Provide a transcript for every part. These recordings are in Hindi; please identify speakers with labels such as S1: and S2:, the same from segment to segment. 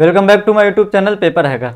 S1: Welcome back to my YouTube channel paper हैगा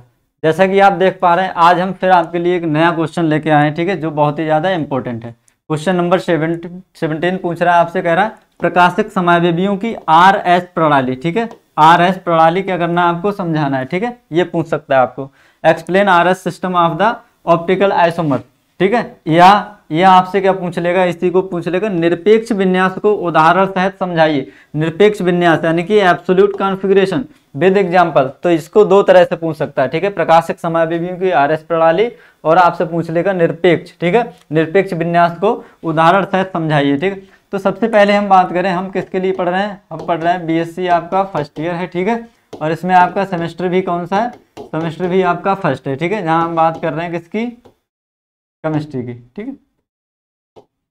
S1: जैसा कि आप देख पा रहे हैं आज हम फिर आपके लिए एक नया क्वेश्चन लेके आए हैं ठीक है जो बहुत ही ज़्यादा इंपॉर्टेंट है क्वेश्चन नंबर सेवनटीन पूछ रहा है आपसे कह रहा है प्रकाशिक समावेबियों की आर एस प्रणाली ठीक है आर एस प्रणाली क्या करना है आपको समझाना है ठीक है ये पूछ सकता है आपको explain R S system of the optical isomer ठीक है या यह आपसे क्या पूछ लेगा इसी को पूछ लेगा निरपेक्ष विन्यास को उदाहरण सहित समझाइए निरपेक्ष विन्यास यानी कि एब्सोल्यूट कॉन्फ़िगरेशन विद एग्जाम्पल तो इसको दो तरह से पूछ सकता है ठीक है प्रकाशक समय की आर एस प्रणाली और आपसे पूछ लेगा निरपेक्ष ठीक है निरपेक्ष विन्यास को उदाहरण सहित समझाइए ठीक है तो सबसे पहले हम बात करें हम किसके लिए पढ़ रहे हैं हम पढ़ रहे हैं बीएससी आपका फर्स्ट ईयर है ठीक है और इसमें आपका सेमेस्टर भी कौन सा है सेमेस्टर भी आपका फर्स्ट है ठीक है जहाँ हम बात कर रहे हैं किसकी केमिस्ट्री की ठीक है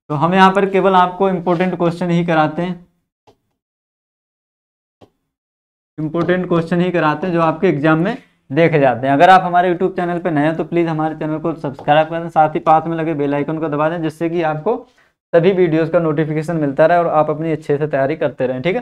S1: तो हम यहाँ पर केवल आपको इम्पोर्टेंट क्वेश्चन ही कराते हैं इंपॉर्टेंट क्वेश्चन ही कराते हैं जो आपके एग्जाम में देखे जाते हैं अगर आप हमारे यूट्यूब चैनल पर नए हैं तो प्लीज़ हमारे चैनल को सब्सक्राइब करें साथ ही पास में लगे बेलाइकन को दबा दें जिससे कि आपको सभी वीडियोज़ का नोटिफिकेशन मिलता रहे और आप अपनी अच्छे से तैयारी करते रहें ठीक है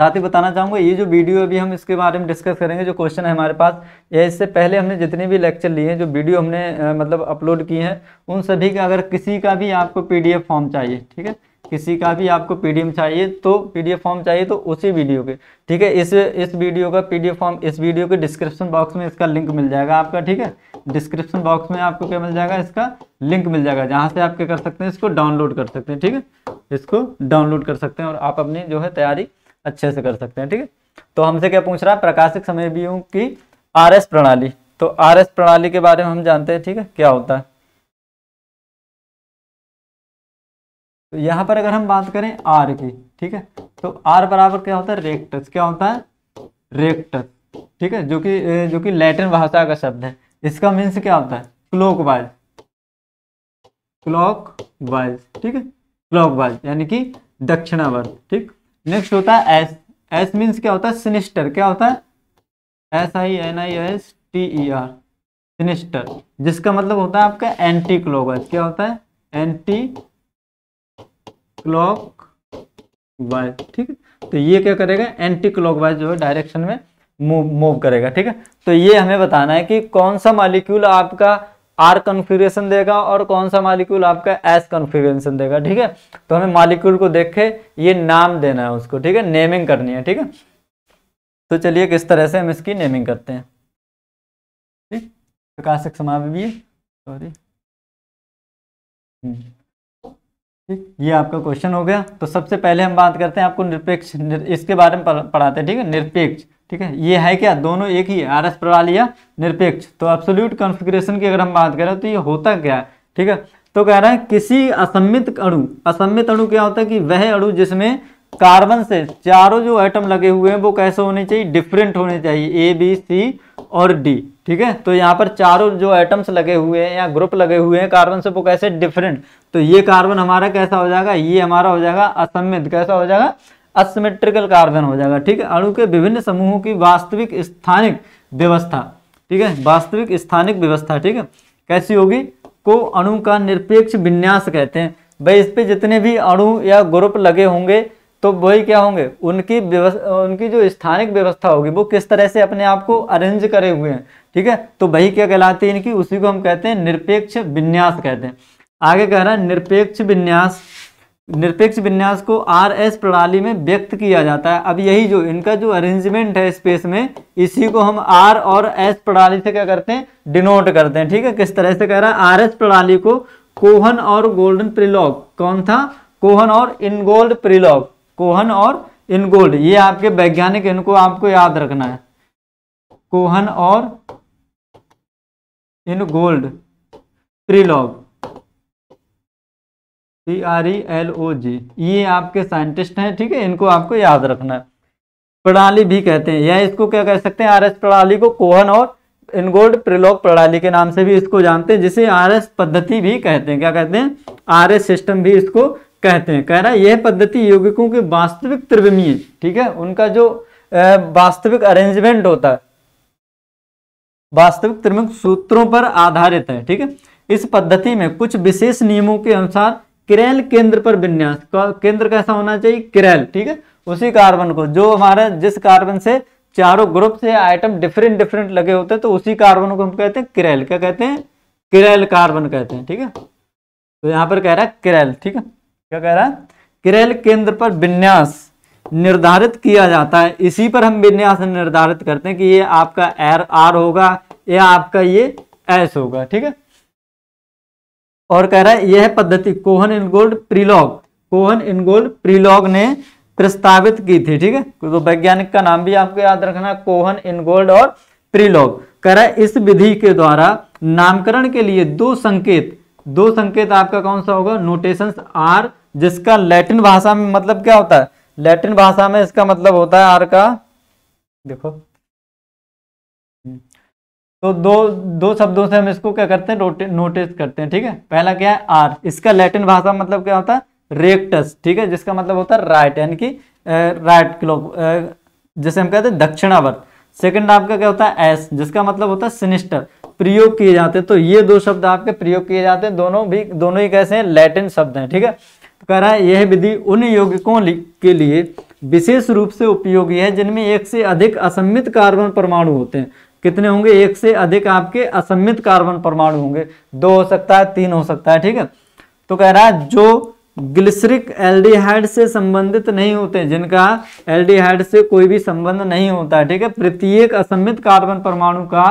S1: साथ ही बताना चाहूँगा ये जो वीडियो अभी हम इसके बारे में डिस्कस करेंगे जो क्वेश्चन है हमारे पास ये इससे पहले हमने जितने भी लेक्चर लिए हैं जो वीडियो हमने मतलब अपलोड किए हैं उन सभी का अगर किसी का भी आपको पीडीएफ फॉर्म चाहिए ठीक है किसी का भी आपको पीडीएफ चाहिए तो पीडीएफ फॉर्म चाहिए तो उसी वीडियो के ठीक है इस इस वीडियो का पीडीएफ फॉर्म इस वीडियो के डिस्क्रिप्शन बॉक्स में इसका लिंक मिल जाएगा आपका ठीक है डिस्क्रिप्शन बॉक्स में आपको क्या मिल जाएगा इसका लिंक मिल जाएगा जहाँ से आप क्या कर सकते हैं इसको डाउनलोड कर सकते हैं ठीक है इसको डाउनलोड कर सकते हैं और आप अपनी जो है तैयारी अच्छे से कर सकते हैं ठीक है तो हमसे क्या पूछ रहा है प्रकाशिक समय की आर प्रणाली तो आर प्रणाली के बारे में
S2: हम जानते हैं ठीक है क्या होता है तो
S1: यहाँ पर अगर हम बात करें आर की ठीक है तो आर बराबर क्या होता है रेक्टस क्या होता है रेक्टस ठीक है जो कि जो कि लैटिन भाषा का शब्द है इसका मीन्स क्या होता है क्लोक वाइज क्लॉक वाइज ठीक है क्लॉक वाइज यानी कि दक्षिणावर्त ठीक नेक्स्ट होता है एस एस मीन्स क्या होता है सिनिस्टर क्या होता है S I N I S T E R sinister जिसका मतलब होता है आपका एंटी क्लॉक वाइज क्या होता है एंटी क्लॉक वाइज ठीक है तो ये क्या करेगा एंटी क्लॉक वाइज जो है डायरेक्शन में मूव मूव करेगा ठीक है तो ये हमें बताना है कि कौन सा मालिक्यूल आपका आर कन्फिग्रेशन देगा और कौन सा मालिक्यूल आपका एस कन्फिग्रेशन देगा ठीक है तो हमें मालिक्यूल को देख के ये नाम देना है उसको ठीक है नेमिंग करनी है ठीक है तो चलिए किस तरह से हम इसकी नेमिंग करते हैं ठीक प्रकाशक समावेश सॉरी ये आपका क्वेश्चन हो गया तो सबसे पहले हम बात करते हैं आपको निरपेक्ष निर, इसके बारे में पढ़ाते हैं ठीक है निरपेक्ष ठीक है ये है क्या दोनों एक ही आर एस प्रणाली या निरपेक्ष तो एब्सोल्यूट कॉन्फ़िगरेशन की अगर हम बात करें तो ये होता क्या है ठीक है तो कह रहा है किसी असम्मित अणु असम्मित अणु क्या होता है कि वह अणु जिसमें कार्बन से चारों जो आइटम लगे हुए हैं वो कैसे होने चाहिए डिफरेंट होने चाहिए ए बी सी और डी ठीक है तो यहाँ पर चारों जो एटम्स लगे हुए हैं या ग्रुप लगे हुए हैं कार्बन से वो कैसे डिफरेंट तो ये कार्बन हमारा कैसा हो जाएगा ये हमारा हो जाएगा असमित कैसा हो जाएगा असमेट्रिकल कार्बन हो जाएगा ठीक है अणु के विभिन्न समूहों की वास्तविक स्थानिक व्यवस्था ठीक है वास्तविक स्थानिक व्यवस्था ठीक है कैसी होगी को अणु का निरपेक्ष विन्यास कहते हैं भाई इस पर जितने भी अणु या ग्रुप लगे होंगे तो वही क्या होंगे उनकी उनकी जो स्थानिक व्यवस्था होगी वो किस तरह से अपने आप को अरेंज करे हुए हैं ठीक है तो वही क्या कहलाती है इनकी उसी को हम कहते हैं निरपेक्ष विन्यास कहते हैं आगे कह रहा है निरपेक्ष विन्यास निरपेक्ष विन्यास को आर एस प्रणाली में व्यक्त किया जाता है अब यही जो इनका जो अरेंजमेंट है स्पेस में इसी को हम आर और एस प्रणाली से क्या करते हैं डिनोट करते हैं ठीक है किस तरह से कह रहा है आर एस प्रणाली को कोहन और गोल्डन प्रिलॉग कौन था कोहन और इनगोल्ड प्रिलॉग कोहन और इनगोल्ड ये आपके वैज्ञानिक इनको आपको याद रखना है कोहन और Ingold Prelog P R E L O G ये आपके साइंटिस्ट हैं ठीक है इनको आपको याद रखना है प्रणाली भी कहते हैं या इसको क्या कह सकते हैं आर एस प्रणाली को कोहन और इनगोल्ड प्रिलॉग प्रणाली के नाम से भी इसको जानते हैं जिसे आर एस पद्धति भी कहते हैं क्या कहते हैं आर एस सिस्टम भी इसको कहते हैं कह रहा है यह पद्धति यौगिकों के वास्तविक त्रिविमीय ठीक है उनका जो वास्तविक अरेंजमेंट होता है वास्तविक त्रिमुख सूत्रों पर आधारित है ठीक है इस पद्धति में कुछ विशेष नियमों के अनुसार क्रैल केंद्र पर विन्यास केंद्र कैसा होना चाहिए क्रैल ठीक है उसी कार्बन को जो हमारा जिस कार्बन से चारों ग्रुप से आइटम डिफरेंट डिफरेंट लगे होते हैं तो उसी कार्बन को हम कहते हैं क्रैल क्या कहते हैं क्रैल कार्बन कहते हैं ठीक है तो यहां पर कह रहा है क्रैल ठीक है क्या कह रहा है क्रेल केंद्र पर विन्यास निर्धारित किया जाता है इसी पर हम विन्यास निर्धारित करते हैं कि ये आपका एर आर होगा या आपका ये एस होगा ठीक है और कह रहा है यह पद्धति कोहन इनगोल्ड प्रीलॉग कोहन इनगोल्ड प्रीलॉग ने प्रस्तावित की थी ठीक है तो वैज्ञानिक का नाम भी आपको याद रखना कोहन इनगोल्ड और प्रीलॉग कह रहा है इस विधि के द्वारा नामकरण के लिए दो संकेत दो संकेत आपका कौन सा होगा नोटेशंस आर जिसका लैटिन भाषा में मतलब क्या होता है लैटिन भाषा में इसका मतलब होता है आर का देखो हम्म। तो दो दो शब्दों से हम इसको क्या करते हैं नोटिस करते हैं ठीक है पहला क्या है आर इसका लैटिन भाषा मतलब क्या होता है रेक्टस ठीक है जिसका मतलब होता है राइट यानी कि राइट क्लॉक जैसे हम कहते हैं दक्षिणावर्त सेकंड आपका क्या होता है एस जिसका मतलब होता है सिनिस्टर प्रयोग किए जाते हैं तो ये दो शब्द आपके प्रयोग किए जाते हैं दोनों भी दोनों ही कैसे हैं लैटिन शब्द हैं ठीक है कह रहा है यह विधि उन यौगिकों के लिए विशेष रूप से उपयोगी है जिनमें एक से अधिक असमित कार्बन परमाणु होते हैं कितने होंगे एक से अधिक आपके असमित कार्बन परमाणु होंगे दो हो सकता है तीन हो सकता है ठीक है तो कह रहा है जो ग्लिसरिक एल्डिहाइड से संबंधित नहीं होते जिनका एल्डिहाइड से कोई भी संबंध नहीं होता है ठीक है प्रत्येक असमित कार्बन परमाणु का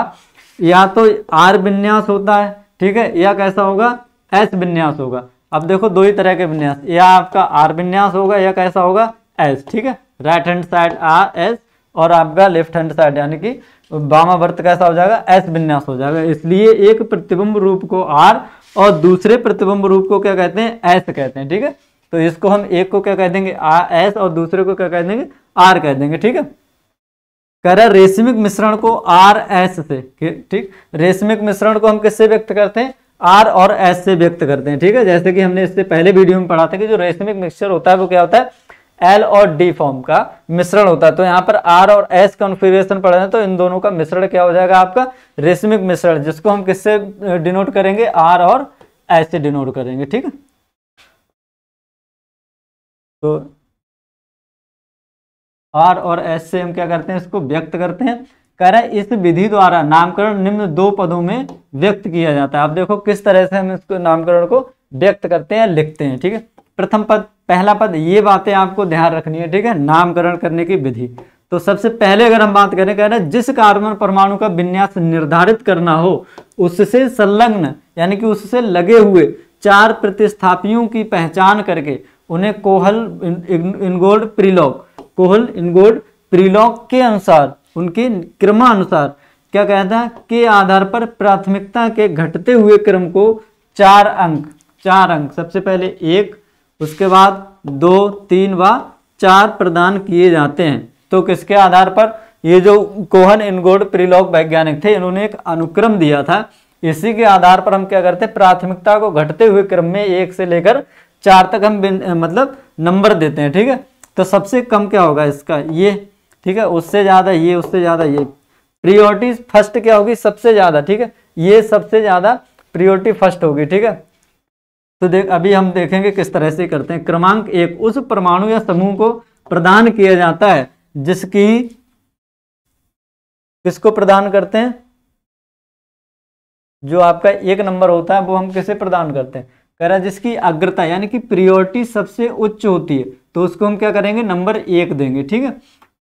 S1: या तो आर विन्यास होता है ठीक है या कैसा होगा एस विन्यास होगा अब देखो दो ही तरह के विन्यास या आपका आर विन्यास होगा या कैसा होगा एस ठीक है right hand side R S और आपका लेफ्ट हैंड साइड यानी कि वर्त कैसा हो जाएगा एस विन्यास हो जाएगा इसलिए एक प्रतिबिंब रूप को आर और दूसरे प्रतिबिंब रूप को क्या कहते हैं एस कहते हैं ठीक है तो इसको हम एक को क्या कह देंगे आ एस और दूसरे को क्या कह देंगे आर कह देंगे ठीक है कह रहा रेशमिक मिश्रण को आर एस से ठीक रेशमिक मिश्रण को हम किससे व्यक्त करते हैं आर और एस से व्यक्त करते हैं ठीक है जैसे कि हमने इससे पहले वीडियो में पढ़ा था कि जो रेशमिक मिक्सचर होता है वो क्या होता है एल और डी फॉर्म का मिश्रण होता है तो यहाँ पर आर और एस कॉन्फिग्रेशन पढ़ रहे हैं तो इन दोनों का मिश्रण क्या हो जाएगा आपका रेशमिक मिश्रण जिसको हम किससे डिनोट करेंगे आर और एस से डिनोट करेंगे ठीक है तो आर और एस से हम क्या करते हैं इसको व्यक्त करते हैं कह रहा है इस विधि द्वारा नामकरण निम्न दो पदों में व्यक्त किया जाता है आप देखो किस तरह से हम इसको नामकरण को व्यक्त करते हैं लिखते हैं ठीक है प्रथम पद पहला पद ये बातें आपको ध्यान रखनी है ठीक है नामकरण करने की विधि तो सबसे पहले अगर हम बात करें कह रहे हैं जिस कार्बन परमाणु का विन्यास निर्धारित करना हो उससे संलग्न यानी कि उससे लगे हुए चार प्रतिस्थापियों की पहचान करके उन्हें कोहल इनगोल्ड प्रीलॉक कोहल इनगोल्ड प्रीलॉक के अनुसार उनके क्रमानुसार क्या कहता है के आधार पर प्राथमिकता के घटते हुए क्रम को चार अंक चार अंक सबसे पहले एक उसके बाद दो तीन व चार प्रदान किए जाते हैं तो किसके आधार पर ये जो कोहन इनगोड प्रिलोक वैज्ञानिक थे इन्होंने एक अनुक्रम दिया था इसी के आधार पर हम क्या करते हैं प्राथमिकता को घटते हुए क्रम में एक से लेकर चार तक हम मतलब नंबर देते हैं ठीक है तो सबसे कम क्या होगा इसका ये ठीक है उससे ज़्यादा ये उससे ज़्यादा ये प्रियोरिटी फर्स्ट क्या होगी सबसे ज़्यादा ठीक है ये सबसे ज़्यादा प्रियोरिटी फर्स्ट होगी ठीक है तो देख अभी हम देखेंगे किस तरह से करते हैं क्रमांक एक उस परमाणु या समूह को प्रदान किया जाता है जिसकी किसको प्रदान करते हैं जो आपका एक नंबर होता है वो हम किसे प्रदान करते हैं कह रहा है जिसकी अग्रता यानी कि प्रियोरिटी सबसे उच्च होती है तो उसको हम क्या करेंगे नंबर एक देंगे ठीक है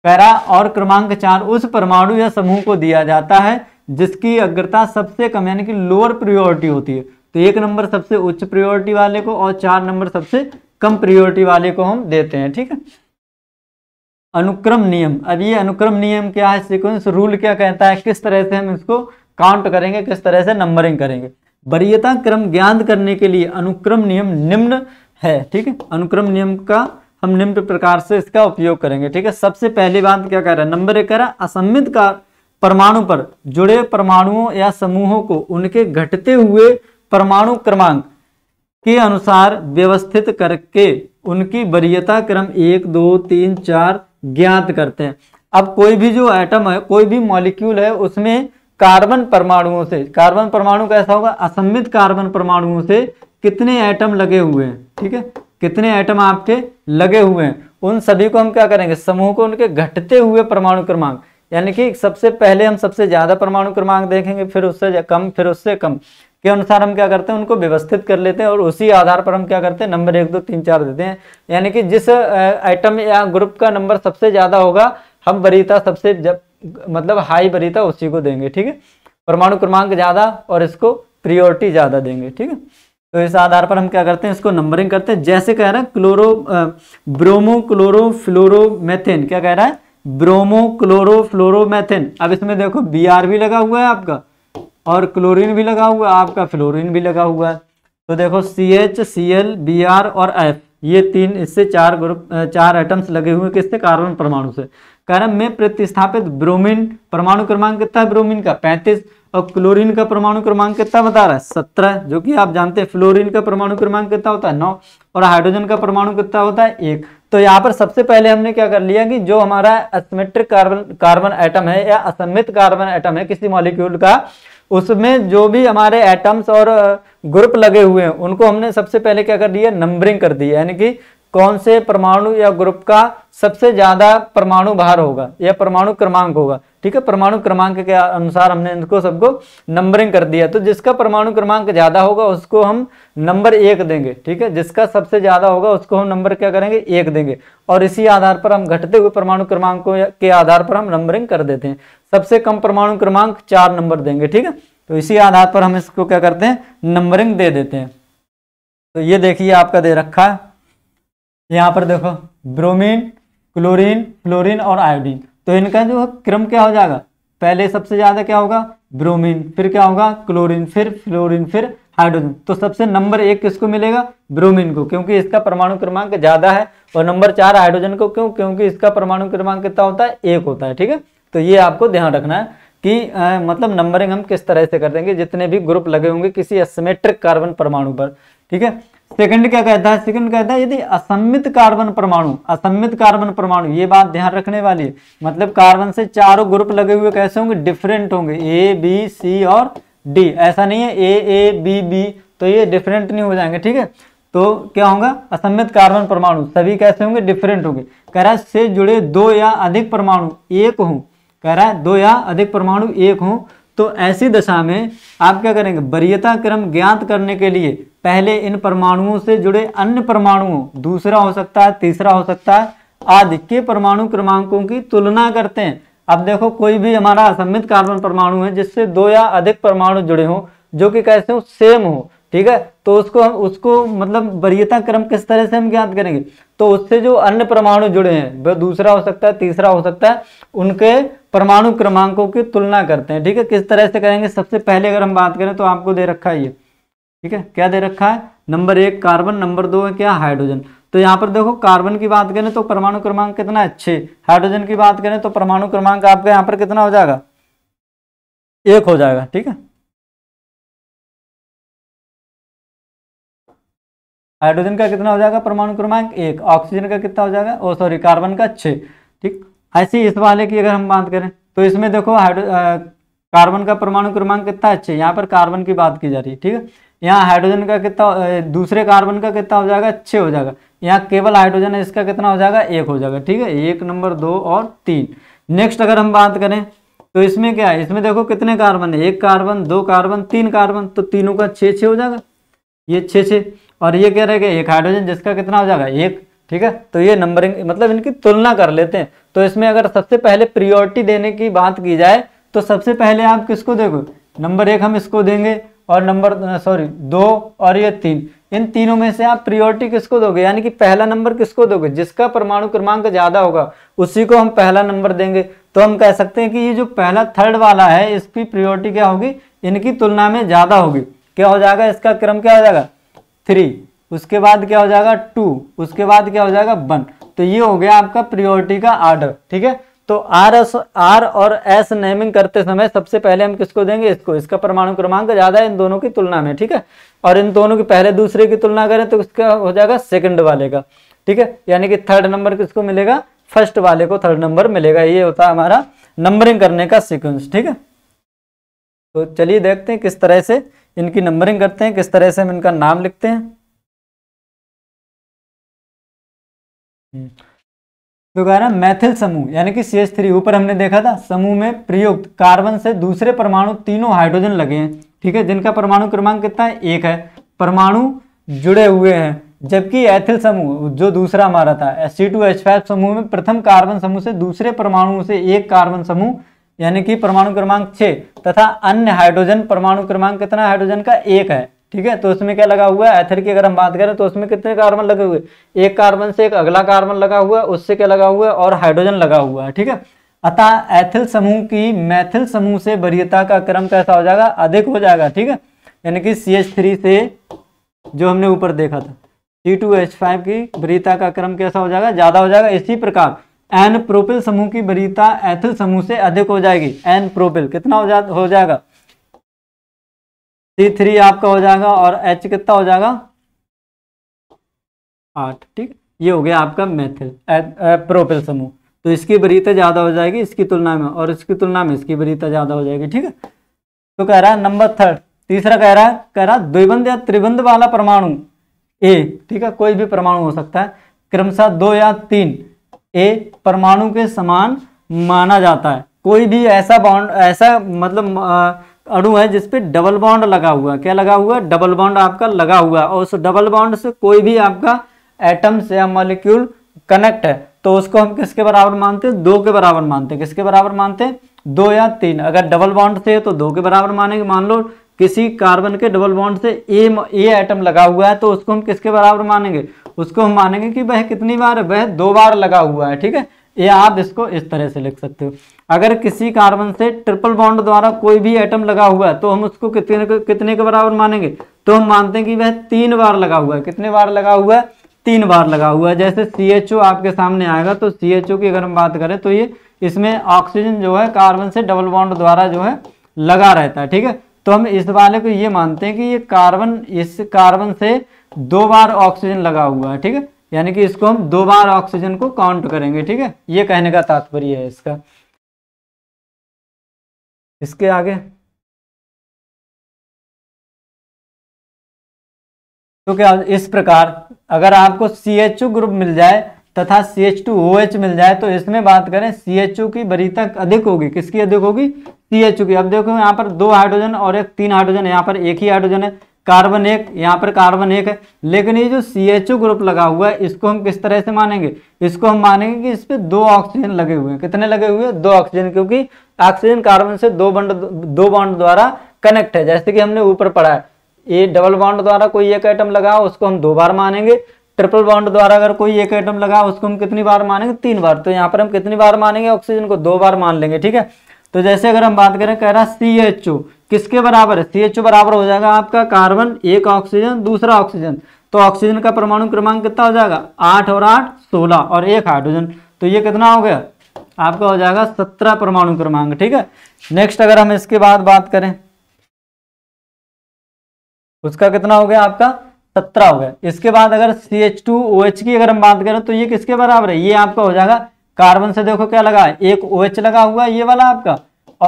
S1: पैरा और क्रमांक चार उस परमाणु या समूह को दिया जाता है जिसकी अग्रता सबसे कम यानी कि लोअर प्रियोरिटी होती है तो एक नंबर सबसे उच्च प्रियोरिटी वाले को और चार नंबर सबसे कम प्रियोरिटी वाले को हम देते हैं ठीक है अनुक्रम नियम अब ये अनुक्रम नियम क्या है सिक्वेंस रूल क्या कहता है किस तरह से हम इसको काउंट करेंगे किस तरह से नंबरिंग करेंगे वरीयता क्रम ज्ञान करने के लिए अनुक्रम नियम निम्न है ठीक है अनुक्रम नियम का हम निम्न प्रकार से इसका उपयोग करेंगे ठीक है सबसे पहली बात क्या कह रहा है नंबर एक कह रहा है का परमाणु पर जुड़े परमाणुओं या समूहों को उनके घटते हुए परमाणु क्रमांक के अनुसार व्यवस्थित करके उनकी वरीयता क्रम एक दो तीन चार ज्ञात करते हैं अब कोई भी जो एटम है कोई भी मॉलिक्यूल है उसमें कार्बन परमाणुओं से कार्बन परमाणु कैसा होगा असमित कार्बन परमाणुओं से कितने एटम लगे हुए हैं ठीक है कितने आइटम आपके लगे हुए हैं उन सभी को हम क्या करेंगे समूह को उनके घटते हुए परमाणु क्रमांक यानी कि सबसे पहले हम सबसे ज़्यादा परमाणु क्रमांक देखेंगे फिर उससे कम फिर उससे कम के अनुसार हम क्या करते हैं उनको व्यवस्थित कर लेते हैं और उसी आधार पर हम क्या करते हैं नंबर एक दो तीन चार देते हैं यानी कि जिस आइटम या ग्रुप का नंबर सबसे ज़्यादा होगा हम वरीता सबसे जब मतलब हाई वरीता उसी को देंगे ठीक है परमाणु क्रमांक ज़्यादा और इसको प्रियोरिटी ज़्यादा देंगे ठीक है तो इस आधार पर हम क्या करते हैं इसको नंबरिंग करते हैं जैसे कह रहा है क्लोरो ब्रोमो क्लोरो फ्लोरोमेथेन क्या कह रहा है ब्रोमो क्लोरो फ्लोरोमेथेन अब इसमें देखो बी आर भी लगा हुआ है आपका और क्लोरीन भी लगा हुआ है आपका फ्लोरीन भी लगा हुआ है तो देखो C H C L B R और एफ ये तीन इससे चार ग्रुप चार एटम्स लगे हुए किससे कार्बन परमाणु से कारण में प्रतिस्थापित ब्रोमीन परमाणु क्रमांक कितना है ब्रोमीन का पैंतीस और क्लोरीन का परमाणु क्रमांक कितना बता रहा है सत्रह जो कि आप जानते हैं फ्लोरीन का परमाणु क्रमांक कितना होता है नौ और हाइड्रोजन का परमाणु कितना होता है एक तो यहाँ पर सबसे पहले हमने क्या कर लिया कि जो हमारा असमेट्रिक कार्बन कार्बन एटम है या असमित कार्बन आइटम है किसी मॉलिक्यूल का उसमें जो भी हमारे एटम्स और ग्रुप लगे हुए हैं उनको हमने सबसे पहले क्या कर दिया नंबरिंग कर दी यानी कि कौन से परमाणु या ग्रुप का सबसे ज़्यादा परमाणु भार होगा या परमाणु क्रमांक होगा ठीक है परमाणु क्रमांक के अनुसार हमने इनको सबको नंबरिंग कर दिया तो जिसका परमाणु क्रमांक ज़्यादा होगा उसको हम नंबर एक देंगे ठीक है जिसका सबसे ज़्यादा होगा उसको हम नंबर क्या करेंगे एक देंगे और इसी आधार पर हम घटते हुए परमाणु क्रमांक के आधार पर हम नंबरिंग कर देते हैं सबसे कम परमाणु क्रमांक चार नंबर देंगे ठीक है तो इसी आधार पर हम इसको क्या करते हैं नंबरिंग दे देते हैं तो ये देखिए आपका दे रखा है यहाँ पर देखो ब्रोमीन क्लोरीन फ्लोरीन और आयोडीन तो इनका जो क्रम क्या हो जाएगा पहले सबसे ज़्यादा क्या होगा ब्रोमीन फिर क्या होगा क्लोरीन फिर फ्लोरीन फिर हाइड्रोजन तो सबसे नंबर एक किसको मिलेगा ब्रोमीन को क्योंकि इसका परमाणु क्रमांक ज़्यादा है और नंबर चार हाइड्रोजन को क्यों क्योंकि इसका परमाणु क्रमांक कितना होता है एक होता है ठीक है तो ये आपको ध्यान रखना है कि आ, मतलब नंबरिंग हम किस तरह से कर देंगे जितने भी ग्रुप लगे होंगे किसी असमेट्रिक कार्बन परमाणु पर ठीक है सेकंड क्या कहता है सेकंड कहता है यदि असम्मित कार्बन परमाणु असमित कार्बन परमाणु ये बात ध्यान रखने वाली है मतलब कार्बन से चारों ग्रुप लगे हुए कैसे होंगे डिफरेंट होंगे ए बी सी और डी ऐसा नहीं है ए ए बी बी तो ये डिफरेंट नहीं हो जाएंगे ठीक है तो क्या होगा असम्मित कार्बन परमाणु सभी कैसे होंगे डिफरेंट होंगे कह रहा है से जुड़े दो या अधिक परमाणु एक हों कह रहा है दो या अधिक परमाणु एक हों तो ऐसी दशा में आप क्या करेंगे वरीयता क्रम ज्ञात करने के लिए पहले इन परमाणुओं से जुड़े अन्य परमाणुओं दूसरा हो सकता है तीसरा हो सकता है आदि के परमाणु क्रमांकों की तुलना करते हैं अब देखो कोई भी हमारा असमित कार्बन परमाणु है जिससे दो या अधिक परमाणु जुड़े हों जो कि कैसे हो सेम हो ठीक है तो उसको हम उसको मतलब वरीयता क्रम किस तरह से हम ज्ञात करेंगे तो उससे जो अन्य परमाणु जुड़े हैं वह दूसरा हो सकता है तीसरा हो सकता है उनके परमाणु क्रमांकों की तुलना करते हैं ठीक है किस तरह से करेंगे सबसे पहले अगर हम बात करें तो आपको दे रखा है ये ठीक है क्या दे रखा है नंबर एक कार्बन नंबर दो है क्या हाइड्रोजन तो यहाँ पर देखो कार्बन की बात करें तो परमाणु क्रमांक कितना है छे हाइड्रोजन की बात करें तो परमाणु क्रमांक आपका यहाँ पर कितना हो जाएगा एक हो जाएगा ठीक है
S2: हाइड्रोजन का कितना हो जाएगा परमाणु क्रमांक
S1: एक ऑक्सीजन का कितना हो जाएगा ओ सॉरी कार्बन का छे ठीक ऐसे इस वाले की अगर हम बात करें तो इसमें देखो हाइड्रो कार्बन का परमाणु क्रमांक कितना है छे यहाँ पर कार्बन की बात की जा रही है ठीक है यहाँ हाइड्रोजन का कितना दूसरे कार्बन का कितना हो जाएगा छः हो जाएगा यहाँ केवल हाइड्रोजन है इसका कितना हो जाएगा एक हो जाएगा ठीक है एक नंबर दो और तीन नेक्स्ट अगर हम बात करें तो इसमें क्या है इसमें देखो कितने कार्बन है एक कार्बन दो कार्बन तीन कार्बन तो तीनों का छः छः हो जाएगा ये छः छः और ये कह रहे हैं कि एक हाइड्रोजन जिसका कितना हो जाएगा एक ठीक है तो ये नंबरिंग मतलब इनकी तुलना कर लेते हैं तो इसमें अगर सबसे पहले प्रियोरिटी देने की बात की जाए तो सबसे पहले आप किसको देखो नंबर एक हम इसको देंगे और नंबर सॉरी दो और ये तीन इन तीनों में से आप प्रियोरिटी किसको दोगे यानी कि पहला नंबर किसको दोगे जिसका परमाणु क्रमांक ज़्यादा होगा उसी को हम पहला नंबर देंगे तो हम कह सकते हैं कि ये जो पहला थर्ड वाला है इसकी प्रियोरिटी क्या होगी इनकी तुलना में ज़्यादा होगी क्या हो जाएगा इसका क्रम क्या हो जाएगा थ्री उसके बाद क्या हो जाएगा टू उसके बाद क्या हो जाएगा वन तो ये हो गया आपका प्रियोरिटी का आर्डर ठीक है तो आर एस आर और एस नेमिंग करते समय सबसे पहले हम किसको देंगे इसको इसका परमाणु क्रमांक ज्यादा है इन दोनों की तुलना में ठीक है और इन दोनों की पहले दूसरे की तुलना करें तो इसका हो जाएगा सेकंड वाले का ठीक है यानी कि थर्ड नंबर किसको मिलेगा फर्स्ट वाले को थर्ड नंबर मिलेगा ये होता है हमारा नंबरिंग करने का सिक्वेंस ठीक है तो चलिए देखते हैं किस तरह से इनकी नंबरिंग करते हैं किस तरह से हम इनका नाम लिखते हैं हम्म। तो कह रहा है मैथिल समूह यानी कि सी थ्री ऊपर हमने देखा था समूह में प्रयुक्त कार्बन से दूसरे परमाणु तीनों हाइड्रोजन लगे हैं ठीक है जिनका परमाणु क्रमांक कितना है एक है परमाणु जुड़े हुए हैं जबकि एथिल समूह जो दूसरा हमारा था सी टू एच फाइव समूह में प्रथम कार्बन समूह से दूसरे परमाणु से एक कार्बन समूह यानी कि परमाणु क्रमांक छः तथा अन्य हाइड्रोजन परमाणु क्रमांक कितना हाइड्रोजन का एक है ठीक है तो उसमें क्या लगा हुआ है एथर की अगर हम बात करें तो उसमें कितने कार्बन लगे हुए एक कार्बन से एक अगला कार्बन लगा हुआ है उससे क्या लगा हुआ है और हाइड्रोजन लगा हुआ है ठीक है अतः एथिल समूह की मैथिल समूह से वरीयता का क्रम कैसा हो जाएगा अधिक हो जाएगा ठीक है यानी कि सी एच थ्री से जो हमने ऊपर देखा था सी टू एच फाइव की वरीयता का क्रम कैसा हो जाएगा ज़्यादा हो जाएगा इसी प्रकार एन प्रोपिल समूह की वरीयता एथिल समूह से अधिक हो जाएगी एन प्रोपिल कितना हो जाएगा सी थ्री आपका हो जाएगा और एच कितना हो जाएगा आठ ठीक ये हो गया आपका मेथिल प्रोपिल समूह तो इसकी वरीता ज़्यादा हो जाएगी इसकी तुलना में और इसकी तुलना में इसकी वरीता ज़्यादा हो जाएगी ठीक है तो कह रहा है नंबर थर्ड तीसरा कह रहा है कह रहा है द्विबंध या त्रिबंध वाला परमाणु ए ठीक है कोई भी परमाणु हो सकता है क्रमशः दो या तीन ए परमाणु के समान माना जाता है कोई भी ऐसा बाउंड ऐसा मतलब आ, अणु है जिसपे डबल बॉन्ड लगा हुआ क्या लगा हुआ डबल बॉन्ड आपका लगा हुआ और उस डबल बॉन्ड से कोई भी आपका एटम से या मॉलिक्यूल कनेक्ट है तो उसको हम किसके बराबर मानते हैं दो के बराबर मानते हैं किसके बराबर मानते हैं दो या तीन अगर डबल बॉन्ड थे तो दो के बराबर मानेंगे मान लो किसी कार्बन के डबल बॉन्ड से ए ए एटम लगा हुआ है तो उसको हम किसके बराबर मानेंगे उसको हम मानेंगे कि वह कितनी बार वह दो बार लगा हुआ है ठीक है ये आप इसको इस तरह से लिख सकते हो अगर किसी कार्बन से ट्रिपल बॉन्ड द्वारा कोई भी एटम लगा हुआ है तो हम उसको कितने कितने के बराबर मानेंगे तो हम मानते हैं कि वह तीन बार लगा हुआ है कितने बार लगा हुआ है तीन बार लगा हुआ है जैसे सी आपके सामने आएगा तो सी की अगर हम बात करें तो ये इसमें ऑक्सीजन जो है कार्बन से डबल बॉन्ड द्वारा जो है लगा रहता है ठीक है तो हम इस वाले को ये मानते हैं कि ये कार्बन इस कार्बन से दो बार ऑक्सीजन लगा हुआ है ठीक है यानी कि इसको हम दो बार ऑक्सीजन को काउंट करेंगे ठीक है ये कहने का तात्पर्य है इसका इसके आगे तो क्या इस प्रकार अगर आपको सी एच ग्रुप मिल जाए तथा C H two O H मिल जाए तो इसमें बात करें सी एच की तक अधिक होगी किसकी अधिक होगी सी एच की अब देखो यहाँ पर दो हाइड्रोजन और एक तीन हाइड्रोजन यहाँ पर एक ही हाइड्रोजन है कार्बन एक यहाँ पर कार्बन एक है लेकिन ये जो सी एच ओ ग्रुप लगा हुआ है इसको हम किस तरह से मानेंगे इसको हम मानेंगे कि इस पर दो ऑक्सीजन लगे हुए हैं कितने लगे हुए हैं दो ऑक्सीजन क्योंकि ऑक्सीजन कार्बन से दो बॉन्ड दो बॉन्ड द्वारा कनेक्ट है जैसे कि हमने ऊपर पढ़ा है ये डबल बॉन्ड द्वारा कोई एक आइटम लगा उसको हम दो बार मानेंगे ट्रिपल बॉन्ड द्वारा अगर कोई एक आइटम लगा उसको हम कितनी बार मानेंगे तीन बार तो यहाँ पर हम कितनी बार मानेंगे ऑक्सीजन को दो बार मान लेंगे ठीक है तो जैसे अगर हम बात करें कह रहा सी एच ओ किसके बराबर है सी एच ओ बराबर हो जाएगा आपका कार्बन एक ऑक्सीजन दूसरा ऑक्सीजन तो ऑक्सीजन का परमाणु क्रमांक कितना हो जाएगा आठ और आठ सोलह और एक हाइड्रोजन तो ये कितना हो गया आपका हो जाएगा सत्रह परमाणु क्रमांक ठीक है नेक्स्ट अगर हम इसके बाद बात करें उसका कितना हो गया आपका सत्रह हो गया इसके बाद अगर C H two O H की अगर हम बात करें तो ये किसके बराबर है ये आपका हो जाएगा कार्बन से देखो क्या लगा है एक ओ OH लगा हुआ है ये वाला आपका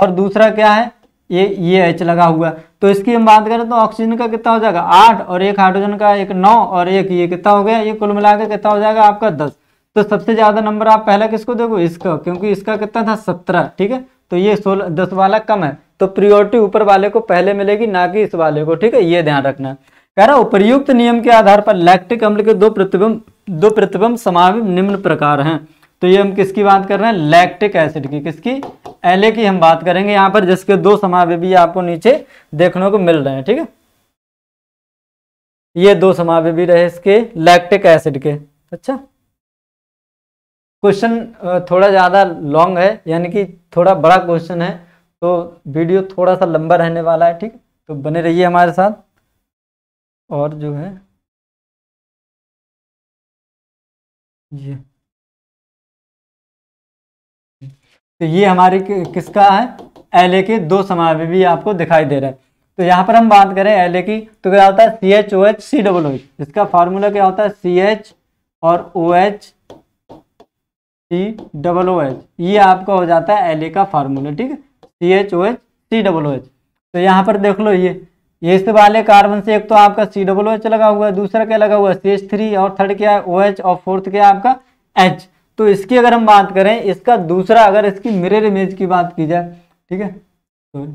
S1: और दूसरा क्या है ये ये एच लगा हुआ है तो इसकी हम बात करें तो ऑक्सीजन का कितना हो जाएगा आठ और एक हाइड्रोजन का एक नौ और एक ये कितना हो गया ये कुल मिला के कितना हो जाएगा आपका दस तो सबसे ज़्यादा नंबर आप पहला किसको देखो इसका क्योंकि इसका कितना था सत्रह ठीक है तो ये सोलह दस वाला कम है तो प्रियोरिटी ऊपर वाले को पहले मिलेगी ना कि इस वाले को ठीक है ये ध्यान रखना कह रहा उपयुक्त नियम के आधार पर लैक्टिक अम्ल के दो प्रतिबिंब दो प्रतिबिंब समाविम निम्न प्रकार हैं तो ये हम किसकी बात कर रहे हैं लैक्टिक एसिड की किसकी एले की हम बात करेंगे यहां पर जिसके दो भी आपको नीचे देखने को मिल रहे हैं ठीक है ये दो भी रहे इसके लैक्टिक एसिड के अच्छा क्वेश्चन थोड़ा ज़्यादा लॉन्ग है यानी कि थोड़ा बड़ा क्वेश्चन है तो वीडियो थोड़ा सा लंबा रहने वाला है ठीक तो बने रहिए हमारे साथ और जो है ये तो ये हमारे किसका है एल के दो समावे भी आपको दिखाई दे रहा है तो यहाँ पर हम बात करें एल की तो क्या होता है C H O H C double O H इसका फार्मूला क्या होता है सी एच और O H C double O H ये आपका हो जाता है एल का फार्मूला ठीक है C H O H C double O H तो यहाँ पर देख लो ये ये इस वाले कार्बन से एक तो आपका सी डबल ओ एच लगा हुआ है दूसरा क्या लगा हुआ है सी एच थ्री और थर्ड क्या है ओ एच और फोर्थ क्या है आपका एच तो इसकी अगर हम बात करें इसका दूसरा अगर इसकी मिरर इमेज की बात
S2: की जाए ठीक है
S3: तो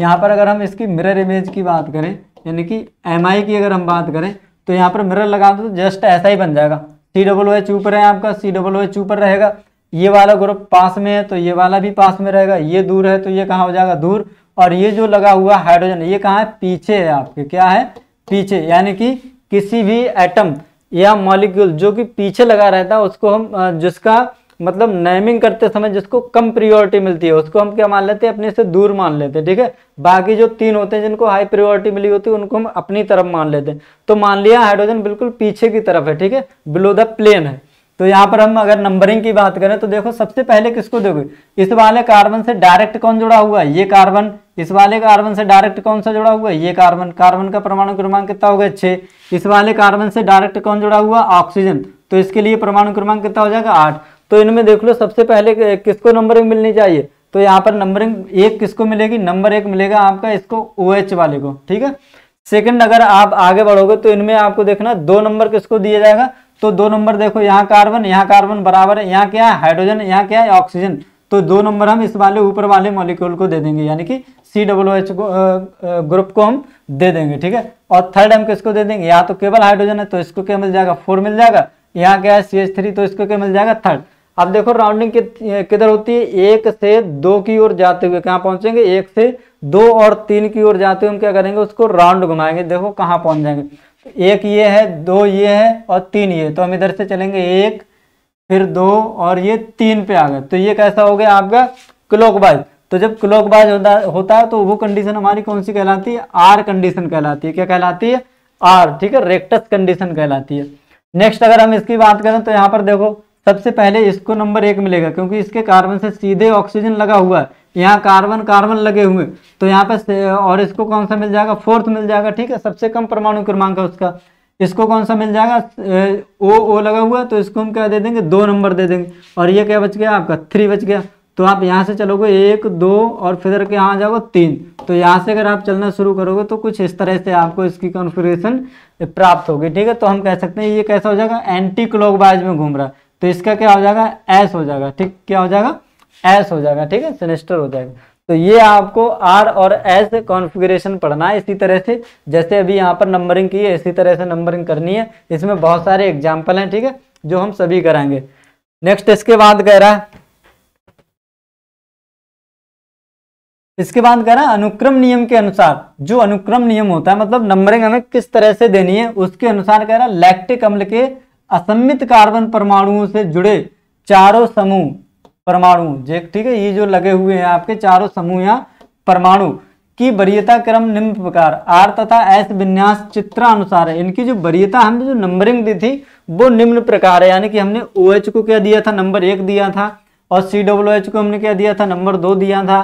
S1: यहाँ पर अगर हम इसकी मिरर इमेज की बात करें यानी कि एम की अगर हम बात करें तो यहाँ पर मिरर लगा दो तो जस्ट ऐसा ही बन जाएगा सी डबल ओ एच ऊपर है आपका सी डबल ओ एच ऊपर रहेगा ये वाला ग्रुप पास में है तो ये वाला भी पास में रहेगा ये दूर है तो ये कहाँ हो जाएगा दूर और ये जो लगा हुआ हाइड्रोजन ये कहाँ है पीछे है आपके क्या है पीछे यानी कि किसी भी एटम या मॉलिक्यूल जो कि पीछे लगा रहता है उसको हम जिसका मतलब नेमिंग करते समय जिसको कम प्रियोरिटी मिलती है उसको हम क्या मान लेते हैं अपने से दूर मान लेते हैं ठीक है बाकी जो तीन होते हैं जिनको हाई प्रियोरिटी मिली होती है उनको हम अपनी तरफ मान लेते हैं तो मान लिया हाइड्रोजन बिल्कुल पीछे की तरफ है ठीक है बिलो द प्लेन है तो यहाँ पर हम अगर नंबरिंग की बात करें तो देखो सबसे पहले किसको देखो इस वाले कार्बन से डायरेक्ट कौन जुड़ा हुआ है ये कार्बन इस वाले कार्बन से डायरेक्ट कौन सा जुड़ा हुआ है ये कार्बन कार्बन का परमाणु क्रमांक कितना होगा छः इस वाले कार्बन से डायरेक्ट कौन जुड़ा हुआ ऑक्सीजन तो इसके लिए परमाणु क्रमांक कितना हो जाएगा आठ तो इनमें देख लो सबसे पहले किसको नंबरिंग मिलनी चाहिए तो यहाँ पर नंबरिंग एक किसको मिलेगी नंबर एक मिलेगा आपका इसको ओ OH वाले को ठीक है सेकंड अगर आप आगे बढ़ोगे तो इनमें आपको देखना दो नंबर किसको दिया जाएगा तो दो नंबर देखो यहाँ कार्बन यहाँ कार्बन बराबर है यहाँ क्या है हाइड्रोजन यहाँ क्या है ऑक्सीजन तो दो नंबर हम इस वाले ऊपर वाले मॉलिक्यूल को दे देंगे यानी कि सी डब्ल्यू एच ग्रुप को हम दे देंगे ठीक है और थर्ड हम किसको दे देंगे यहाँ तो केवल हाइड्रोजन है तो इसको क्या मिल जाएगा फोर मिल जाएगा यहाँ क्या है सी एच थ्री तो इसको क्या मिल जाएगा थर्ड अब देखो राउंडिंग किधर होती है एक से दो की ओर जाते हुए कहाँ पहुंचेंगे एक से दो और तीन की ओर जाते हुए हम क्या करेंगे उसको राउंड घुमाएंगे देखो कहाँ पहुंच जाएंगे एक ये है दो ये है और तीन ये तो हम इधर से चलेंगे एक फिर दो और ये तीन पे आ गए तो ये कैसा हो गया आपका क्लॉकवाइज तो जब क्लॉकवाइज होता होता है तो वो कंडीशन हमारी कौन सी कहलाती है आर कंडीशन कहलाती है क्या कहलाती है आर ठीक है रेक्टस कंडीशन कहलाती है नेक्स्ट अगर हम इसकी बात करें तो यहाँ पर देखो सबसे पहले इसको नंबर एक मिलेगा क्योंकि इसके कार्बन से सीधे ऑक्सीजन लगा हुआ है यहाँ कार्बन कार्बन लगे हुए तो यहाँ पे और इसको कौन सा मिल जाएगा फोर्थ मिल जाएगा ठीक है सबसे कम परमाणु क्रमांक है उसका इसको कौन सा मिल जाएगा ओ ओ लगा हुआ तो इसको हम क्या दे देंगे दो नंबर दे देंगे और ये क्या बच गया आपका थ्री बच गया तो आप यहाँ से चलोगे एक दो और फिर के यहाँ जाओगे तीन तो यहाँ से अगर आप चलना शुरू करोगे तो कुछ इस तरह से आपको इसकी कॉन्फ़िगरेशन प्राप्त होगी ठीक है तो हम कह सकते हैं ये कैसा हो जाएगा एंटी क्लॉकवाइज में घूम रहा है तो इसका क्या हो जाएगा एस हो जाएगा ठीक क्या हो जाएगा एस हो जाएगा ठीक है सेनेस्टर हो जाएगा तो ये आपको आर और एस कॉन्फ़िगरेशन पढ़ना है इसी तरह से जैसे अभी यहाँ पर नंबरिंग की है इसी तरह से नंबरिंग करनी है इसमें बहुत सारे एग्जाम्पल हैं ठीक है जो हम सभी कराएंगे नेक्स्ट इसके बाद कह रहा है इसके बाद कह रहा है अनुक्रम नियम के अनुसार जो अनुक्रम नियम होता है मतलब नंबरिंग हमें किस तरह से देनी है उसके अनुसार कह रहा है लैक्टिक अम्ल के असमित कार्बन परमाणुओं से जुड़े चारों समूह परमाणु ठीक है ये जो लगे हुए हैं आपके चारों समूह या परमाणु की वरीयता क्रम निम्न प्रकार आर तथा एस विन्यास अनुसार है इनकी जो वरीयता हमने जो नंबरिंग दी थी वो निम्न प्रकार है यानी कि हमने ओ OH को क्या दिया था नंबर एक दिया था और सी डब्ल्यू एच को हमने क्या दिया था नंबर दो दिया था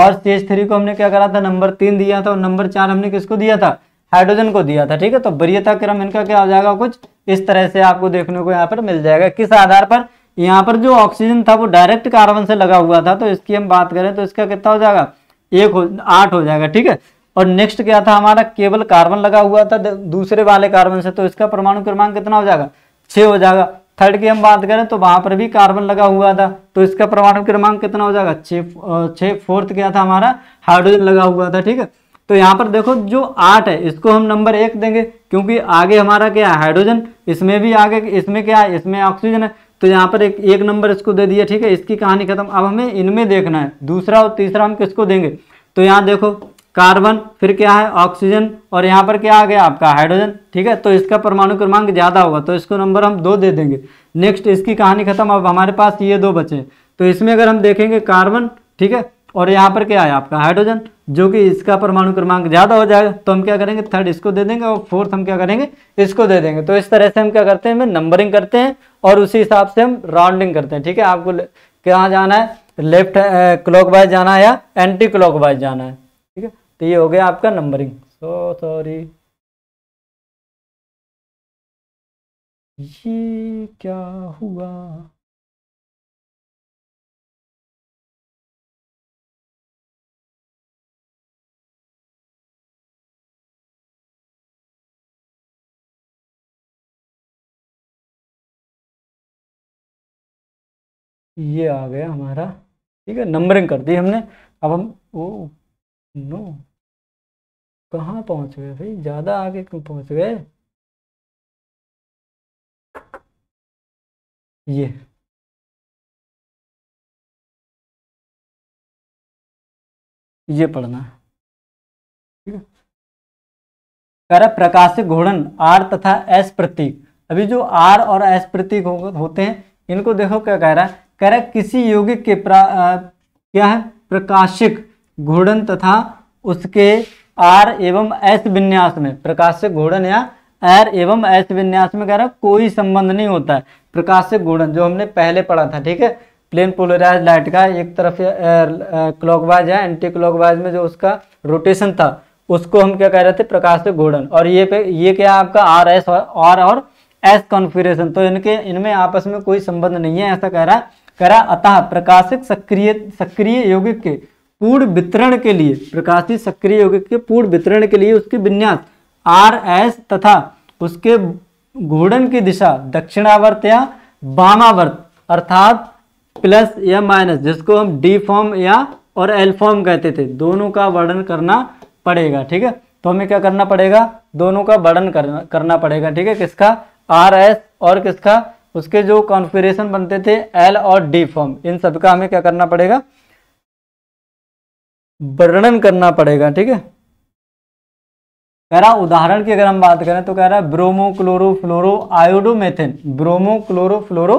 S1: और सी एच थ्री को हमने क्या करा था नंबर तीन दिया था और नंबर चार हमने किसको दिया था हाइड्रोजन को दिया था ठीक है तो वरीयता क्रम इनका क्या हो जाएगा कुछ इस तरह से आपको देखने को यहाँ पर मिल जाएगा किस आधार पर यहाँ पर जो ऑक्सीजन था वो डायरेक्ट कार्बन से लगा हुआ था तो इसकी हम बात करें तो इसका कितना हो जाएगा एक हो आठ हो जाएगा ठीक है और नेक्स्ट क्या था हमारा केवल कार्बन लगा हुआ था दूसरे वाले कार्बन से तो इसका परमाणु क्रमांक कितना हो जाएगा छः हो जाएगा थर्ड की हम बात करें तो वहाँ पर भी कार्बन लगा हुआ था तो इसका परमाणु क्रमांक कितना हो जाएगा छः छः फोर्थ क्या था हमारा हाइड्रोजन लगा हुआ था ठीक है तो यहाँ पर देखो जो आठ है इसको हम नंबर एक देंगे क्योंकि आगे हमारा क्या है हाइड्रोजन इसमें भी आगे इसमें क्या है इसमें ऑक्सीजन है तो यहाँ पर एक एक नंबर इसको दे दिया ठीक है इसकी कहानी खत्म अब हमें इनमें देखना है दूसरा और तीसरा हम किसको देंगे तो यहाँ देखो कार्बन फिर क्या है ऑक्सीजन और यहाँ पर क्या आ गया आपका हाइड्रोजन ठीक है तो इसका परमाणु क्रमांक ज़्यादा होगा तो इसको नंबर हम दो दे देंगे नेक्स्ट इसकी कहानी खत्म अब हमारे पास ये दो बचे तो इसमें अगर हम देखेंगे कार्बन ठीक है और यहाँ पर क्या है आपका हाइड्रोजन जो कि इसका परमाणु क्रमांक ज़्यादा हो जाएगा तो हम क्या करेंगे थर्ड इसको दे देंगे और फोर्थ हम क्या करेंगे इसको दे देंगे तो इस तरह से हम क्या करते हैं नंबरिंग करते हैं और उसी हिसाब से हम राउंडिंग करते हैं ठीक है आपको कहाँ जाना है लेफ्ट क्लॉक जाना है या एंटी क्लॉक जाना है ठीक है तो ये हो गया आपका नंबरिंग सो सॉरी
S3: ये क्या हुआ ये आ गया हमारा ठीक है नंबरिंग कर दी हमने अब हम ओ नो कहाँ पहुँच गए भाई ज़्यादा आगे क्यों पहुँच गए ये ये
S1: पढ़ना ठीक है कह प्रकाशिक घूर्णन आर तथा एस प्रतीक अभी जो आर और एस प्रतीक हो, होते हैं इनको देखो क्या कह रहा है करक किसी यौगिक के क्या है प्रकाशिक घूर्णन तथा उसके आर एवं एस विन्यास में प्रकाशिक घूर्णन या आर एवं एस विन्यास में कह रहा कोई संबंध नहीं होता है प्रकाशिक घूर्णन जो हमने पहले पढ़ा था ठीक है प्लेन पोलराइज लाइट का एक तरफ क्लॉकवाइज या एंटी क्लॉकवाइज में जो उसका रोटेशन था उसको हम क्या कह रहे थे प्रकाशिक घूर्णन और ये पे ये क्या आपका आर एस और आर और एस कॉन्फिग्रेशन तो इनके इनमें आपस में कोई संबंध नहीं है ऐसा कह रहा है करा अतः प्रकाशित सक्रिय सक्रिय यौगिक के पूर्ण वितरण के लिए प्रकाशित सक्रिय यौगिक के पूर्ण वितरण के लिए उसके विन्यास आर एस तथा उसके घूर्णन की दिशा दक्षिणावर्त या वामावर्त अर्थात प्लस या माइनस जिसको हम डी फॉर्म या और एल फॉर्म कहते थे दोनों का वर्णन करना पड़ेगा ठीक है तो हमें क्या करना पड़ेगा दोनों का वर्णन करना करना पड़ेगा ठीक है किसका आर एस और किसका उसके जो कॉन्फ़िगरेशन बनते थे एल और डी फॉर्म इन सब का हमें क्या करना पड़ेगा वर्णन करना पड़ेगा ठीक है कह रहा उदाहरण की अगर हम बात करें तो कह रहा है bromo chloro fluoro iodomethane bromo chloro fluoro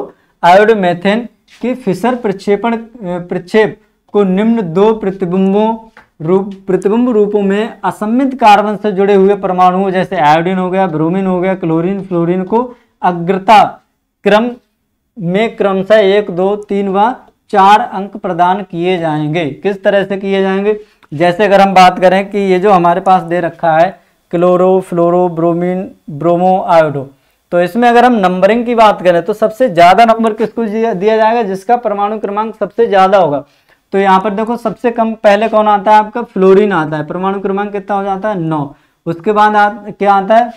S1: iodomethane के फिसर प्रक्षेपण प्रक्षेप को निम्न दो प्रतिबिंबों रूप प्रतिबिंब रूपों में असमित कार्बन से जुड़े हुए परमाणुओं जैसे आयोडीन हो गया ब्रोमीन हो गया क्लोरीन फ्लोरीन को अग्रता क्रम में क्रमशः एक दो तीन व चार अंक प्रदान किए जाएंगे किस तरह से किए जाएंगे जैसे अगर हम बात करें कि ये जो हमारे पास दे रखा है chloro fluoro bromine bromo iodo तो इसमें अगर हम नंबरिंग की बात करें तो सबसे ज़्यादा नंबर किसको दिया जाएगा जिसका परमाणु क्रमांक सबसे ज़्यादा होगा तो यहाँ पर देखो सबसे कम पहले कौन आता है आपका फ्लोरिन आता है परमाणु क्रमांक कितना हो जाता है नौ उसके बाद क्या आता है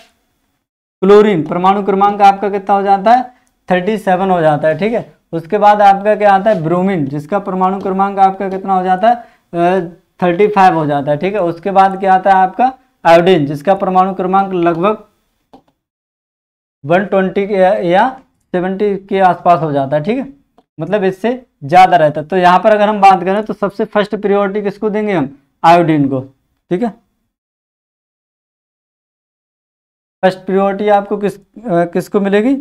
S1: क्लोरिन परमाणु क्रमांक आपका कितना हो जाता है थर्टी सेवन हो जाता है ठीक है उसके बाद आपका क्या आता है ब्रोमीन जिसका परमाणु क्रमांक आपका कितना हो जाता है थर्टी फाइव हो जाता है ठीक है उसके बाद क्या आता है आपका आयोडीन जिसका परमाणु क्रमांक लगभग वन ट्वेंटी या सेवेंटी के आसपास हो जाता है ठीक है मतलब इससे ज़्यादा रहता है तो यहाँ पर अगर हम बात करें तो सबसे फर्स्ट प्रियोरिटी किसको देंगे हम
S2: आयोडीन
S3: को ठीक है फर्स्ट प्रियोरिटी आपको किस किसको मिलेगी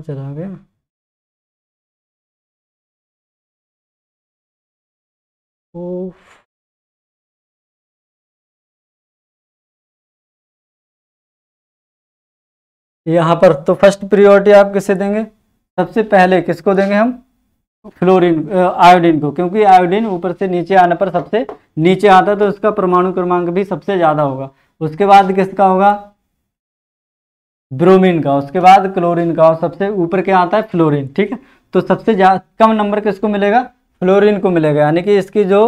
S3: कहाँ चला गया ओफ यहाँ पर
S1: तो फर्स्ट प्रियोरिटी आप किसे देंगे सबसे पहले किसको देंगे हम फ्लोरीन आयोडीन को क्योंकि आयोडीन ऊपर से नीचे आने पर सबसे नीचे आता है तो उसका परमाणु क्रमांक भी सबसे ज़्यादा होगा उसके बाद किसका होगा ब्रोमीन का उसके बाद क्लोरीन का और सबसे ऊपर क्या आता है फ्लोरीन ठीक है तो सबसे कम नंबर किसको मिलेगा फ्लोरीन को मिलेगा यानी कि इसकी जो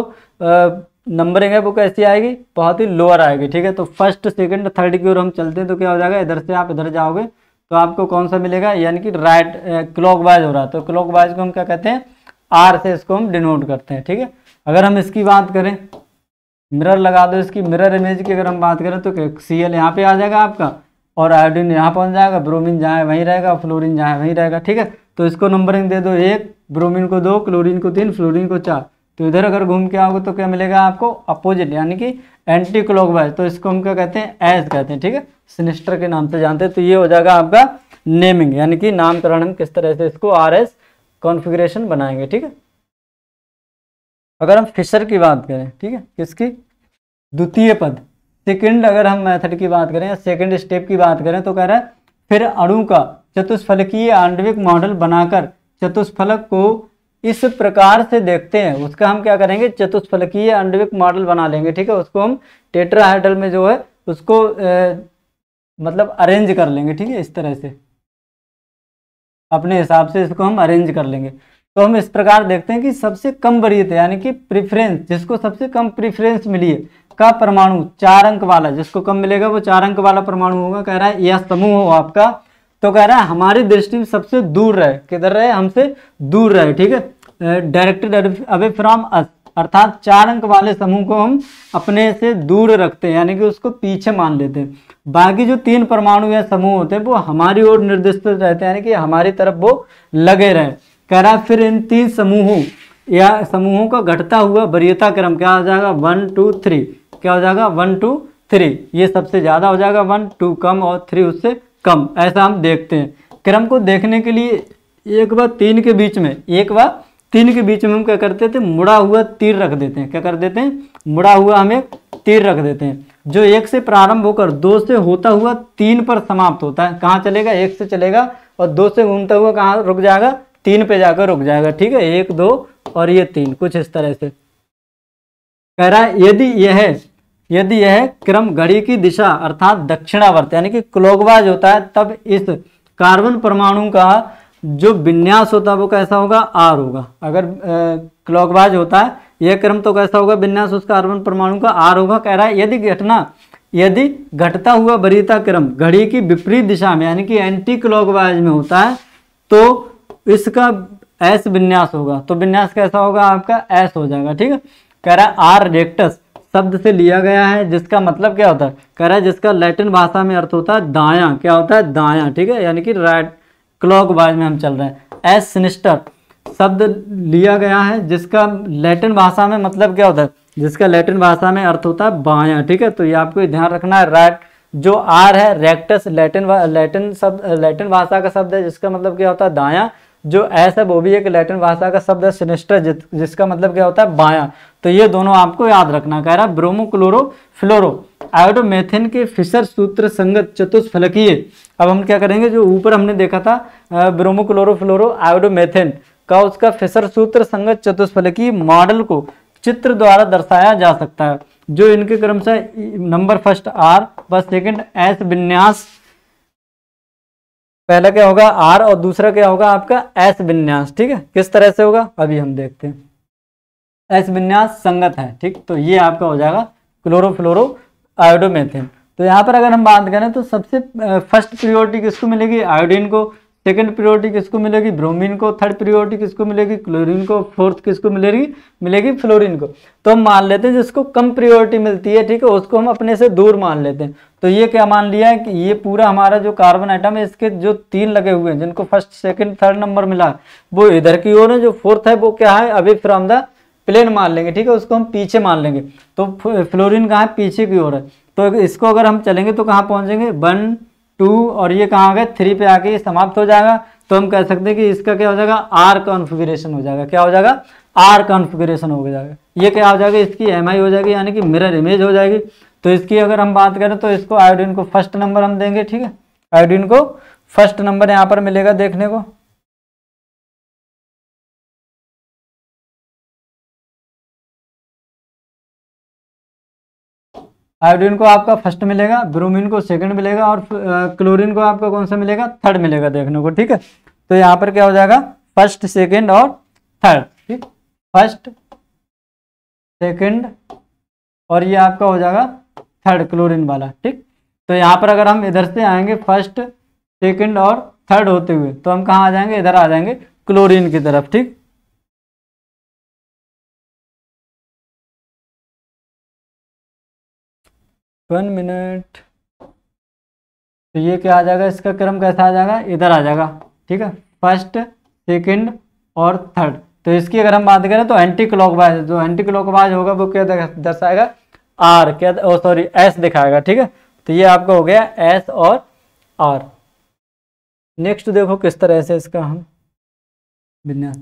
S1: नंबरिंग है वो कैसी आएगी बहुत ही लोअर आएगी ठीक है तो फर्स्ट सेकंड थर्ड की ओर हम चलते हैं तो क्या हो जाएगा इधर से आप इधर जाओगे तो आपको कौन सा मिलेगा यानी कि राइट क्लॉक वाइज हो रहा है तो क्लॉक वाइज को हम क्या कहते हैं आर से इसको हम डिनोट करते हैं ठीक है अगर हम इसकी बात करें मिरर लगा दो इसकी मिरर इमेज की अगर हम बात करें तो सी एल यहाँ पे आ जाएगा आपका और आयोडीन यहाँ पहुँच जाएगा ब्रोमिन जहाँ है वहीं रहेगा फ्लोरिन जहाँ है वहीं रहेगा ठीक है तो इसको नंबरिंग दे दो एक ब्रोमिन को दो क्लोरिन को तीन फ्लोरिन को चार तो इधर अगर घूम के आओगे तो क्या मिलेगा आपको अपोजिट यानी कि एंटी क्लॉकवाइज तो इसको हम क्या कहते हैं एस कहते हैं ठीक है सिनेस्टर के नाम से जानते हैं तो ये हो जाएगा आपका नेमिंग यानी कि नामकरण हम किस तरह से इसको आर एस कॉन्फिग्रेशन बनाएंगे ठीक है अगर हम फिशर की बात करें ठीक है किसकी द्वितीय पद सेकंड अगर हम मेथड की बात करें या सेकंड स्टेप की बात करें तो कह रहा है फिर अणु का चतुष्फलकीय आंडविक मॉडल बनाकर चतुष्फलक को इस प्रकार से देखते हैं उसका हम क्या करेंगे चतुष्फलकीय आंडविक मॉडल बना लेंगे ठीक है उसको हम टेट्राहाइड्रल में जो है उसको ए, मतलब अरेंज कर लेंगे ठीक है इस तरह से अपने हिसाब से इसको हम अरेंज कर लेंगे तो हम इस प्रकार देखते हैं कि सबसे कम वरीयता यानी कि प्रिफरेंस जिसको सबसे कम प्रिफ्रेंस मिली है आपका परमाणु चार अंक वाला जिसको कम मिलेगा वो चार अंक वाला परमाणु होगा कह रहा है यह समूह हो आपका तो कह रहा है हमारी दृष्टि में सबसे दूर रहे किधर रहे हमसे दूर रहे ठीक है डायरेक्टेड अवे फ्रॉम अस अर्थात चार अंक वाले समूह को हम अपने से दूर रखते हैं यानी कि उसको पीछे मान लेते हैं बाकी जो तीन परमाणु या समूह होते हैं वो हमारी ओर निर्दिष्ट रहते हैं यानी कि हमारी तरफ वो लगे रहे कह रहा है फिर इन तीन समूहों या समूहों का घटता हुआ वरीयता क्रम क्या आ जाएगा वन टू थ्री क्या हो जाएगा वन टू थ्री ये सबसे ज़्यादा हो जाएगा वन टू कम और थ्री उससे कम ऐसा हम देखते हैं क्रम को देखने के लिए एक बार तीन के बीच में एक बार तीन के बीच में हम क्या करते थे मुड़ा हुआ तीर रख देते हैं क्या कर देते हैं मुड़ा हुआ हम एक तीर रख देते हैं जो एक से प्रारंभ होकर दो से होता हुआ तीन पर समाप्त होता है कहाँ चलेगा एक से चलेगा और दो से घूमता हुआ कहाँ रुक जाएगा तीन पे जाकर रुक जाएगा ठीक है एक दो और ये तीन कुछ इस तरह से कह रहा है यदि यह यदि यह क्रम घड़ी की दिशा अर्थात दक्षिणावर्त यानी कि क्लोगवाज होता है तब इस कार्बन परमाणु का जो विन्यास होता है वो कैसा होगा आर होगा अगर क्लोगवाज होता है यह क्रम तो कैसा होगा विन्यास उस कार्बन परमाणु का आर होगा कह रहा है यदि घटना यदि घटता हुआ बरीता क्रम घड़ी की विपरीत दिशा में यानी कि एंटी क्लोगवाज में होता है तो इसका एस विन्यास होगा तो विन्यास कैसा होगा आपका एस हो जाएगा ठीक है कह रहा है आर रेक्टस शब्द से लिया गया है जिसका मतलब क्या होता है कह रहा है जिसका लैटिन भाषा में अर्थ होता है दाया क्या होता है दाया ठीक है यानी कि राइट क्लॉक वाइज में हम चल रहे हैं एस सिनिस्टर शब्द लिया गया है जिसका लैटिन भाषा में मतलब क्या होता है जिसका लैटिन भाषा में अर्थ होता है बाया ठीक है तो ये आपको ध्यान रखना है राइट जो आर है रेक्टस लैटिन लैटिन शब्द लैटिन भाषा का शब्द है जिसका मतलब क्या होता है दाया जो एस है वो भी एक लैटिन भाषा का शब्द है सिनेस्टर जिसका मतलब क्या होता है बाया तो ये दोनों आपको याद रखना कह रहा है ब्रोमो क्लोरो फ्लोरो आयोडोमेथेन के फिशर सूत्र संगत चतुष्फलकीय अब हम क्या करेंगे जो ऊपर हमने देखा था ब्रोमो क्लोरो फ्लोरो आयोडोमेथेन का उसका फिशर सूत्र संगत चतुष्फलकीय मॉडल को चित्र द्वारा दर्शाया जा सकता है जो इनके क्रम से नंबर फर्स्ट आर व सेकंड एस विन्यास पहला क्या होगा आर और दूसरा क्या होगा आपका एस विन्यास ठीक है किस तरह से होगा अभी हम देखते हैं एस विन्यास संगत है ठीक तो ये आपका हो जाएगा क्लोरोफ्लोरो आयोडोमेथेन तो यहाँ पर अगर हम बात करें तो सबसे फर्स्ट प्रियोरिटी किसको मिलेगी आयोडीन को सेकंड प्रियोरिटी किसको मिलेगी ब्रोमीन को थर्ड प्रियोरिटी किसको मिलेगी क्लोरीन को फोर्थ किसको मिलेगी मिलेगी फ्लोरीन को तो हम मान लेते हैं जिसको कम प्रियोरिटी मिलती है ठीक है उसको हम अपने से दूर मान लेते हैं तो ये क्या मान लिया है कि ये पूरा हमारा जो कार्बन आइटम है इसके जो तीन लगे हुए हैं जिनको फर्स्ट सेकेंड थर्ड नंबर मिला वो इधर की ओर है जो फोर्थ है वो क्या है अभी फ्रॉम द प्लेन मान लेंगे ठीक है उसको हम पीछे मान लेंगे तो फ्लोरिन कहाँ है पीछे की ओर है तो इसको अगर हम चलेंगे तो कहाँ पहुँचेंगे वन टू और ये कहाँ आ गया थ्री पे आके ये समाप्त हो जाएगा तो हम कह सकते हैं कि इसका क्या हो जाएगा आर कॉन्फिगरेशन हो जाएगा क्या हो जाएगा आर कॉन्फिगरेशन हो जाएगा ये क्या हो जाएगा इसकी एम हो जाएगी यानी कि मिरर इमेज हो जाएगी तो इसकी अगर हम बात करें तो इसको आयोडीन को फर्स्ट नंबर हम देंगे ठीक है आयोडीन को फर्स्ट
S2: नंबर यहाँ पर मिलेगा देखने
S3: को
S1: आयोडीन को आपका फर्स्ट मिलेगा ब्रोमीन को सेकंड मिलेगा और क्लोरीन को आपका कौन सा मिलेगा थर्ड मिलेगा देखने को ठीक है तो यहाँ पर क्या हो जाएगा फर्स्ट सेकंड और थर्ड ठीक फर्स्ट सेकंड और ये आपका हो जाएगा थर्ड क्लोरीन वाला ठीक तो यहाँ पर अगर हम इधर से आएंगे फर्स्ट सेकंड और थर्ड होते हुए तो हम कहाँ आ जाएंगे इधर आ जाएंगे क्लोरीन की तरफ ठीक वन मिनट तो ये क्या आ जाएगा इसका क्रम कैसा आ जाएगा इधर आ जाएगा ठीक है फर्स्ट सेकंड और थर्ड तो इसकी अगर हम बात करें तो एंटी क्लॉकवाइज जो एंटी क्लॉकवाइज होगा वो क्या दर्शाएगा आर क्या ओ सॉरी एस दिखाएगा ठीक है तो ये आपका हो गया एस और आर नेक्स्ट देखो किस तरह से इसका हम विन्यास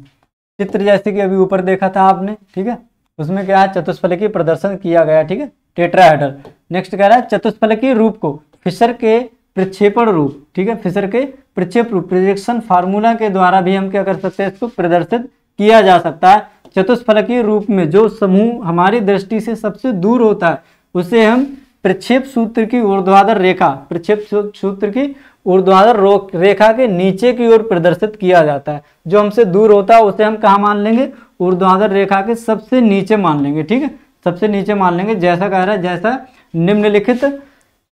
S1: चित्र जैसे कि अभी ऊपर देखा था आपने ठीक है उसमें क्या है चतुष्फल की प्रदर्शन किया गया ठीक है टेट्राहेडर नेक्स्ट कह रहा है चतुष्फलकीय रूप को फिशर के प्रक्षेपण रूप ठीक है फिशर के प्रक्षेप रूप प्रोजेक्शन फार्मूला के द्वारा भी हम क्या कर सकते हैं इसको प्रदर्शित किया जा सकता है चतुष्फलकीय रूप में जो समूह हमारी दृष्टि से सबसे दूर होता है उसे हम प्रक्षेप सूत्र की ऊर्ध्वाधर रेखा प्रक्षेप सूत्र की ऊर्ध्वाधर रेखा के नीचे की ओर प्रदर्शित किया जाता है जो हमसे दूर होता है उसे हम कहा मान लेंगे ऊर्ध्वाधर रेखा के सबसे नीचे मान लेंगे ठीक है सबसे नीचे मान लेंगे जैसा कह रहा है जैसा निम्नलिखित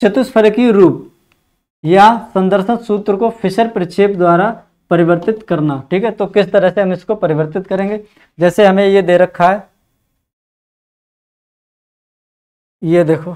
S1: चतुष्फलकीय रूप या संदर्शन सूत्र को फिशर प्रक्षेप द्वारा परिवर्तित करना ठीक है तो किस तरह से हम इसको परिवर्तित करेंगे जैसे हमें ये दे रखा है ये देखो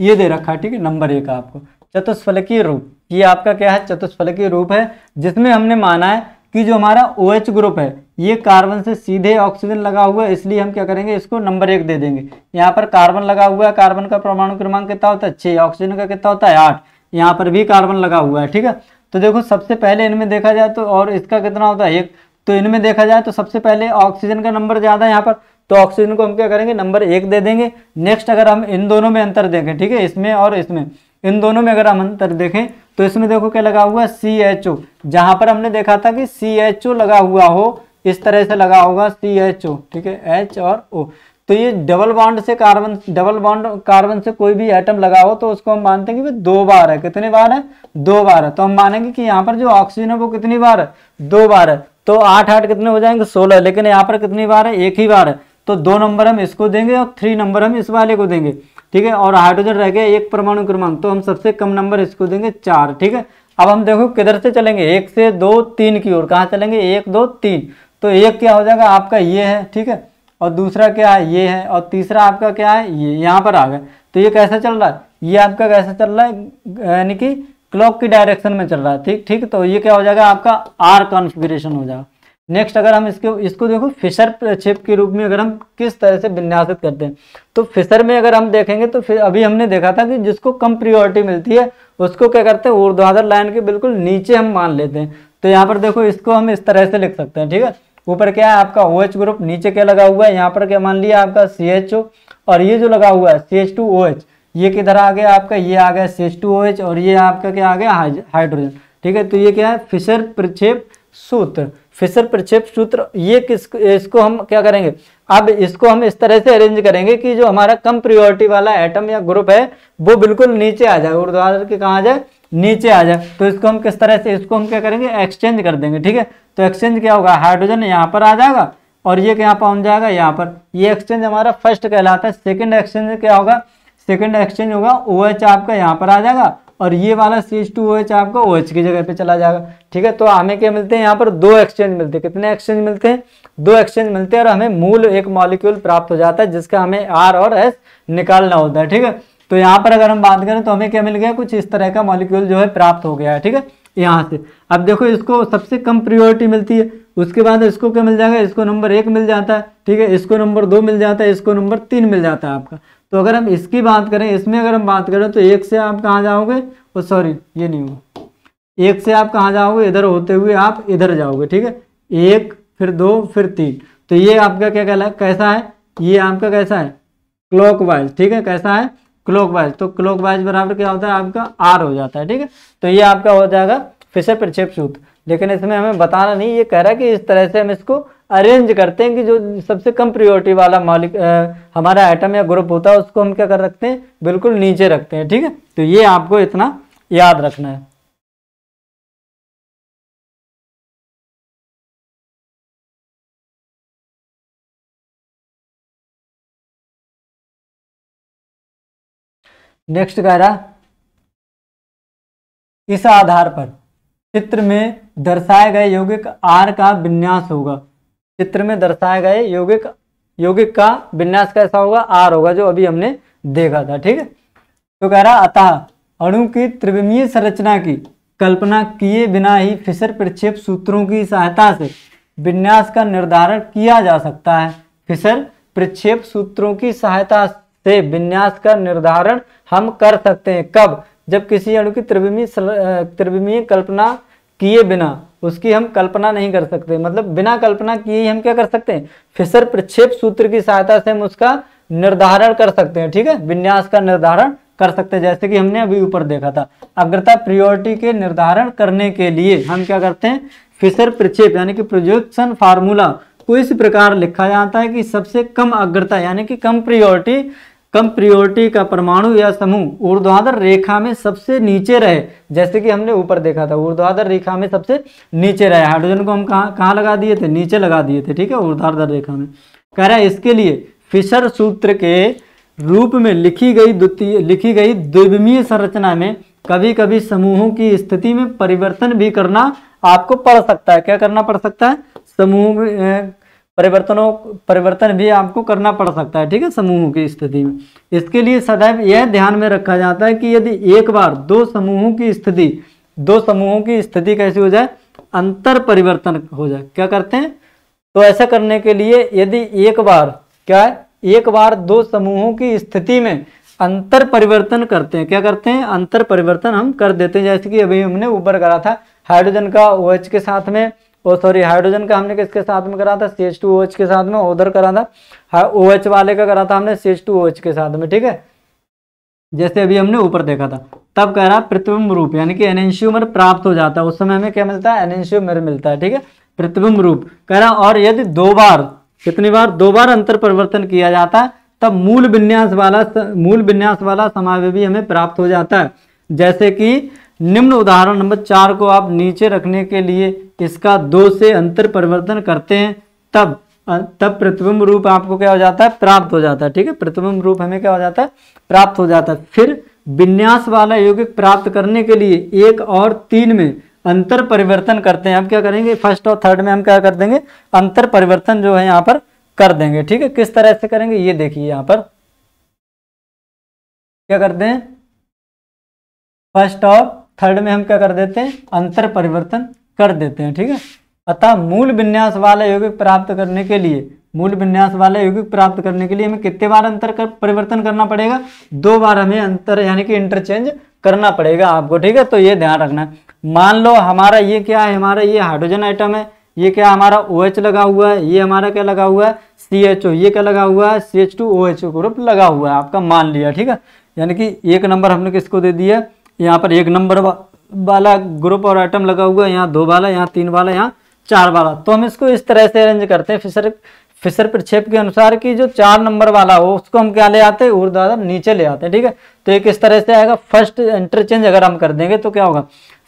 S1: ये दे रखा है ठीक है नंबर एक आपको चतुष्फलकीय रूप ये आपका क्या है चतुष्फलकीय रूप है जिसमें हमने माना है कि जो हमारा ओ OH ग्रुप है ये कार्बन से सीधे ऑक्सीजन लगा हुआ है इसलिए हम क्या करेंगे इसको नंबर एक दे देंगे यहाँ पर कार्बन लगा हुआ है कार्बन का परमाणु क्रमांक कितना होता है छः ऑक्सीजन का कितना होता है आठ यहाँ पर भी कार्बन लगा हुआ है ठीक है तो देखो सबसे पहले इनमें देखा जाए तो और इसका कितना होता है एक तो इनमें देखा जाए तो सबसे पहले ऑक्सीजन का नंबर ज़्यादा है यहाँ पर तो ऑक्सीजन को हम क्या करेंगे नंबर एक दे देंगे नेक्स्ट अगर हम इन दोनों में अंतर देखें ठीक है इसमें और इसमें इन दोनों में अगर हम अंतर देखें तो इसमें देखो क्या लगा हुआ है सी एच ओ जहां पर हमने देखा था कि सी एच ओ लगा हुआ हो इस तरह से लगा होगा सी एच ओ ठीक है एच और ओ तो ये डबल बॉन्ड से कार्बन डबल बॉन्ड कार्बन से कोई भी एटम लगा हो तो उसको हम मानते हैं कि दो बार है कितनी बार है दो बार है तो हम मानेंगे कि यहाँ पर जो ऑक्सीजन है वो कितनी बार है दो बार है तो आठ आठ कितने हो जाएंगे सोलह लेकिन यहाँ पर कितनी बार है एक ही बार है तो दो नंबर हम इसको देंगे और थ्री नंबर हम इस वाले को देंगे ठीक है और हाइड्रोजन रह गया एक परमाणु क्रमांक तो हम सबसे कम नंबर इसको देंगे चार ठीक है अब हम देखो किधर से चलेंगे एक से दो तीन की ओर कहाँ चलेंगे एक दो तीन तो एक क्या हो जाएगा आपका ये है ठीक है और दूसरा क्या है ये है और तीसरा आपका क्या है ये यहाँ पर आ गया तो ये कैसा चल रहा है ये आपका कैसा चल रहा है यानी कि क्लॉक की डायरेक्शन में चल रहा है ठीक ठीक तो ये क्या हो जाएगा आपका आर कॉन्फिग्रेशन हो जाएगा नेक्स्ट अगर हम इसको इसको देखो फिशर छिप के रूप में अगर हम किस तरह से विन्यासित करते हैं तो फिशर में अगर हम देखेंगे तो फिर अभी हमने देखा था कि जिसको कम प्रियोरिटी मिलती है उसको क्या करते हैं ऊर्ध्वाधर लाइन के बिल्कुल नीचे हम मान लेते हैं तो यहाँ पर देखो इसको हम इस तरह से लिख सकते हैं ठीक है ऊपर क्या है आपका ओ OH ग्रुप नीचे क्या लगा हुआ है यहाँ पर क्या मान लिया आपका सी और ये जो लगा हुआ है C H two O H ये किधर आ गया आपका ये आ गया C H two O H और ये आपका क्या आ गया हाइड्रोजन ठीक है तो ये क्या है फिशर प्रक्षेप सूत्र फिशर प्रक्षेप सूत्र ये किस इसको हम क्या करेंगे अब इसको हम इस तरह से अरेंज करेंगे कि जो हमारा कम प्रियोरिटी वाला एटम या ग्रुप है वो बिल्कुल नीचे आ जाए उर्द्वाधर के कहाँ आ जाए नीचे आ जाए तो इसको हम किस तरह से इसको हम क्या करेंगे एक्सचेंज कर देंगे ठीक है तो एक्सचेंज क्या होगा हाइड्रोजन यहाँ पर आ जाएगा और ये क्या पहुंच जाएगा यहाँ पर ये एक्सचेंज हमारा फर्स्ट कहलाता है सेकेंड एक्सचेंज क्या होगा सेकेंड एक्सचेंज होगा ओ OH आपका यहाँ पर आ जाएगा और ये वाला C H two O H आपका ओ एच की जगह पे चला जाएगा ठीक है तो हमें क्या मिलते हैं यहाँ पर दो एक्सचेंज मिलते हैं कितने एक्सचेंज मिलते हैं दो एक्सचेंज मिलते हैं और हमें मूल एक मॉलिक्यूल प्राप्त हो जाता है जिसका हमें आर और एस निकालना होता है ठीक है तो यहाँ पर अगर हम बात करें तो हमें क्या मिल गया कुछ इस तरह का मॉलिक्यूल जो है प्राप्त हो गया है ठीक है यहाँ से अब देखो इसको सबसे कम प्रियोरिटी मिलती है उसके बाद इसको क्या मिल जाएगा इसको नंबर एक मिल जाता है ठीक है इसको नंबर दो मिल जाता है इसको नंबर तीन मिल जाता है आपका तो अगर हम इसकी बात करें इसमें अगर हम बात करें तो एक से आप कहाँ जाओगे और सॉरी ये नहीं हुआ एक से आप कहाँ जाओगे इधर होते हुए आप इधर जाओगे ठीक है एक फिर दो फिर तीन तो ये आपका क्या कहला कैसा है ये आपका कैसा है क्लॉक ठीक है कैसा है क्लॉक तो क्लॉक बराबर क्या होता है आपका आर हो जाता है ठीक है तो ये आपका हो जाएगा से प्रक्षेप सूत्र लेकिन इसमें हमें बताना नहीं ये कह रहा है कि इस तरह से हम इसको अरेंज करते हैं कि जो सबसे कम प्रियोरिटी वाला मालिक हमारा आइटम या ग्रुप होता है उसको हम क्या कर रखते हैं बिल्कुल नीचे रखते हैं ठीक है तो ये आपको इतना याद रखना है
S3: नेक्स्ट कह रहा इस आधार
S1: पर चित्र में दर्शाए गए यौगिक आर का विन्यास होगा चित्र में दर्शाए गए यौगिक यौगिक का विन्यास कैसा होगा आर होगा जो अभी हमने देखा था ठीक है तो कह रहा अतः अणु की त्रिविमीय संरचना की कल्पना किए बिना ही फिशर प्रक्षेप सूत्रों की सहायता से विन्यास का निर्धारण किया जा सकता है फिशर प्रक्षेप सूत्रों की सहायता से विन्यास का निर्धारण हम कर सकते हैं कब जब किसी अणु की त्रिविमीय त्रिविमीय कल्पना किए बिना उसकी हम कल्पना नहीं कर सकते मतलब बिना कल्पना किए ही हम क्या कर सकते हैं फिसर प्रक्षेप सूत्र की सहायता से हम उसका निर्धारण कर सकते हैं ठीक है विन्यास का निर्धारण कर सकते हैं जैसे कि हमने अभी ऊपर देखा था अग्रता प्रियोरिटी के निर्धारण करने के लिए हम क्या करते हैं फिसर प्रक्षेप यानी कि प्रोजेक्शन फार्मूला को इस प्रकार लिखा जाता है कि सबसे कम अग्रता यानी कि कम प्रियोरिटी कम प्रियोरिटी का परमाणु या समूह ऊर्ध्वाधर रेखा में सबसे नीचे रहे जैसे कि हमने ऊपर देखा था ऊर्ध्वाधर रेखा में सबसे नीचे रहे हाइड्रोजन को हम कहाँ कहाँ लगा दिए थे नीचे लगा दिए थे ठीक है ऊर्ध्वाधर रेखा में कह रहा है इसके लिए फिशर सूत्र के रूप में लिखी गई द्वितीय लिखी गई द्विवीय संरचना में कभी कभी समूहों की स्थिति में परिवर्तन भी करना आपको पड़ सकता है क्या करना पड़ सकता है समूह परिवर्तनों परिवर्तन भी आपको करना पड़ सकता है ठीक है समूहों की स्थिति में इसके लिए सदैव यह ध्यान में रखा जाता है कि यदि एक बार दो समूहों की स्थिति दो समूहों की स्थिति कैसी हो जाए अंतर परिवर्तन हो जाए क्या करते हैं तो ऐसा करने के लिए यदि एक बार क्या है एक बार दो समूहों की स्थिति में अंतर परिवर्तन करते हैं क्या करते हैं अंतर परिवर्तन हम कर देते हैं जैसे कि अभी हमने ऊपर करा था हाइड्रोजन का ओ OH के साथ में ओ सॉरी हाइड्रोजन का हमने किसके साथ में करा था सी OH के साथ में उधर करा था ओ OH वाले का करा था हमने सी OH के साथ में ठीक है जैसे अभी हमने ऊपर देखा था तब कह रहा प्रतिबिंब रूप यानी कि एनेंशियोमर प्राप्त हो जाता है उस समय हमें क्या मिलता है एनेंशियोमर मिलता है ठीक है प्रतिबिंब रूप कह रहा और यदि दो बार कितनी बार दो बार अंतर परिवर्तन किया जाता है तब मूल विन्यास वाला मूल विन्यास वाला समावेबी हमें प्राप्त हो जाता है जैसे कि निम्न उदाहरण नंबर चार को आप नीचे रखने के लिए इसका दो से अंतर परिवर्तन करते हैं तब तब प्रतिबिंब रूप आपको क्या हो जाता है प्राप्त हो जाता है ठीक है प्रतिबिंब रूप हमें क्या हो जाता है प्राप्त हो जाता है फिर विन्यास वाला यौगिक प्राप्त करने के लिए एक और तीन में अंतर परिवर्तन करते हैं हम क्या करेंगे फर्स्ट और थर्ड में हम क्या कर देंगे अंतर परिवर्तन जो है यहाँ पर कर देंगे ठीक है किस तरह से करेंगे ये देखिए यहाँ पर क्या करते हैं फर्स्ट और थर्ड में हम क्या कर देते हैं अंतर परिवर्तन कर देते हैं ठीक है अतः मूल विन्यास वाला यौगिक प्राप्त करने के लिए मूल विन्यास वाला यौगिक प्राप्त करने के लिए हमें कितने बार अंतर कर परिवर्तन करना पड़ेगा दो बार हमें अंतर यानी कि इंटरचेंज करना पड़ेगा आपको ठीक है तो ये ध्यान रखना है मान लो हमारा ये क्या है हमारा ये हाइड्रोजन आइटम है ये क्या हमारा ओ OH लगा हुआ है ये हमारा क्या लगा हुआ है सी एच ओ ये क्या लगा हुआ है C H two O H group लगा हुआ है आपका मान लिया ठीक है यानी कि एक नंबर हमने किसको दे दिया यहाँ पर एक नंबर वाला ग्रुप और आइटम लगा हुआ है यहाँ दो वाला यहाँ तीन वाला यहाँ चार वाला तो हम इसको इस तरह से अरेंज करते हैं फिसर फिसर प्रक्षेप के अनुसार कि जो चार नंबर वाला हो उसको हम क्या ले आते हैं ऊर्ध्वाधर नीचे ले आते हैं ठीक है तो एक इस तरह से आएगा फर्स्ट इंटरचेंज अगर हम कर देंगे तो क्या होगा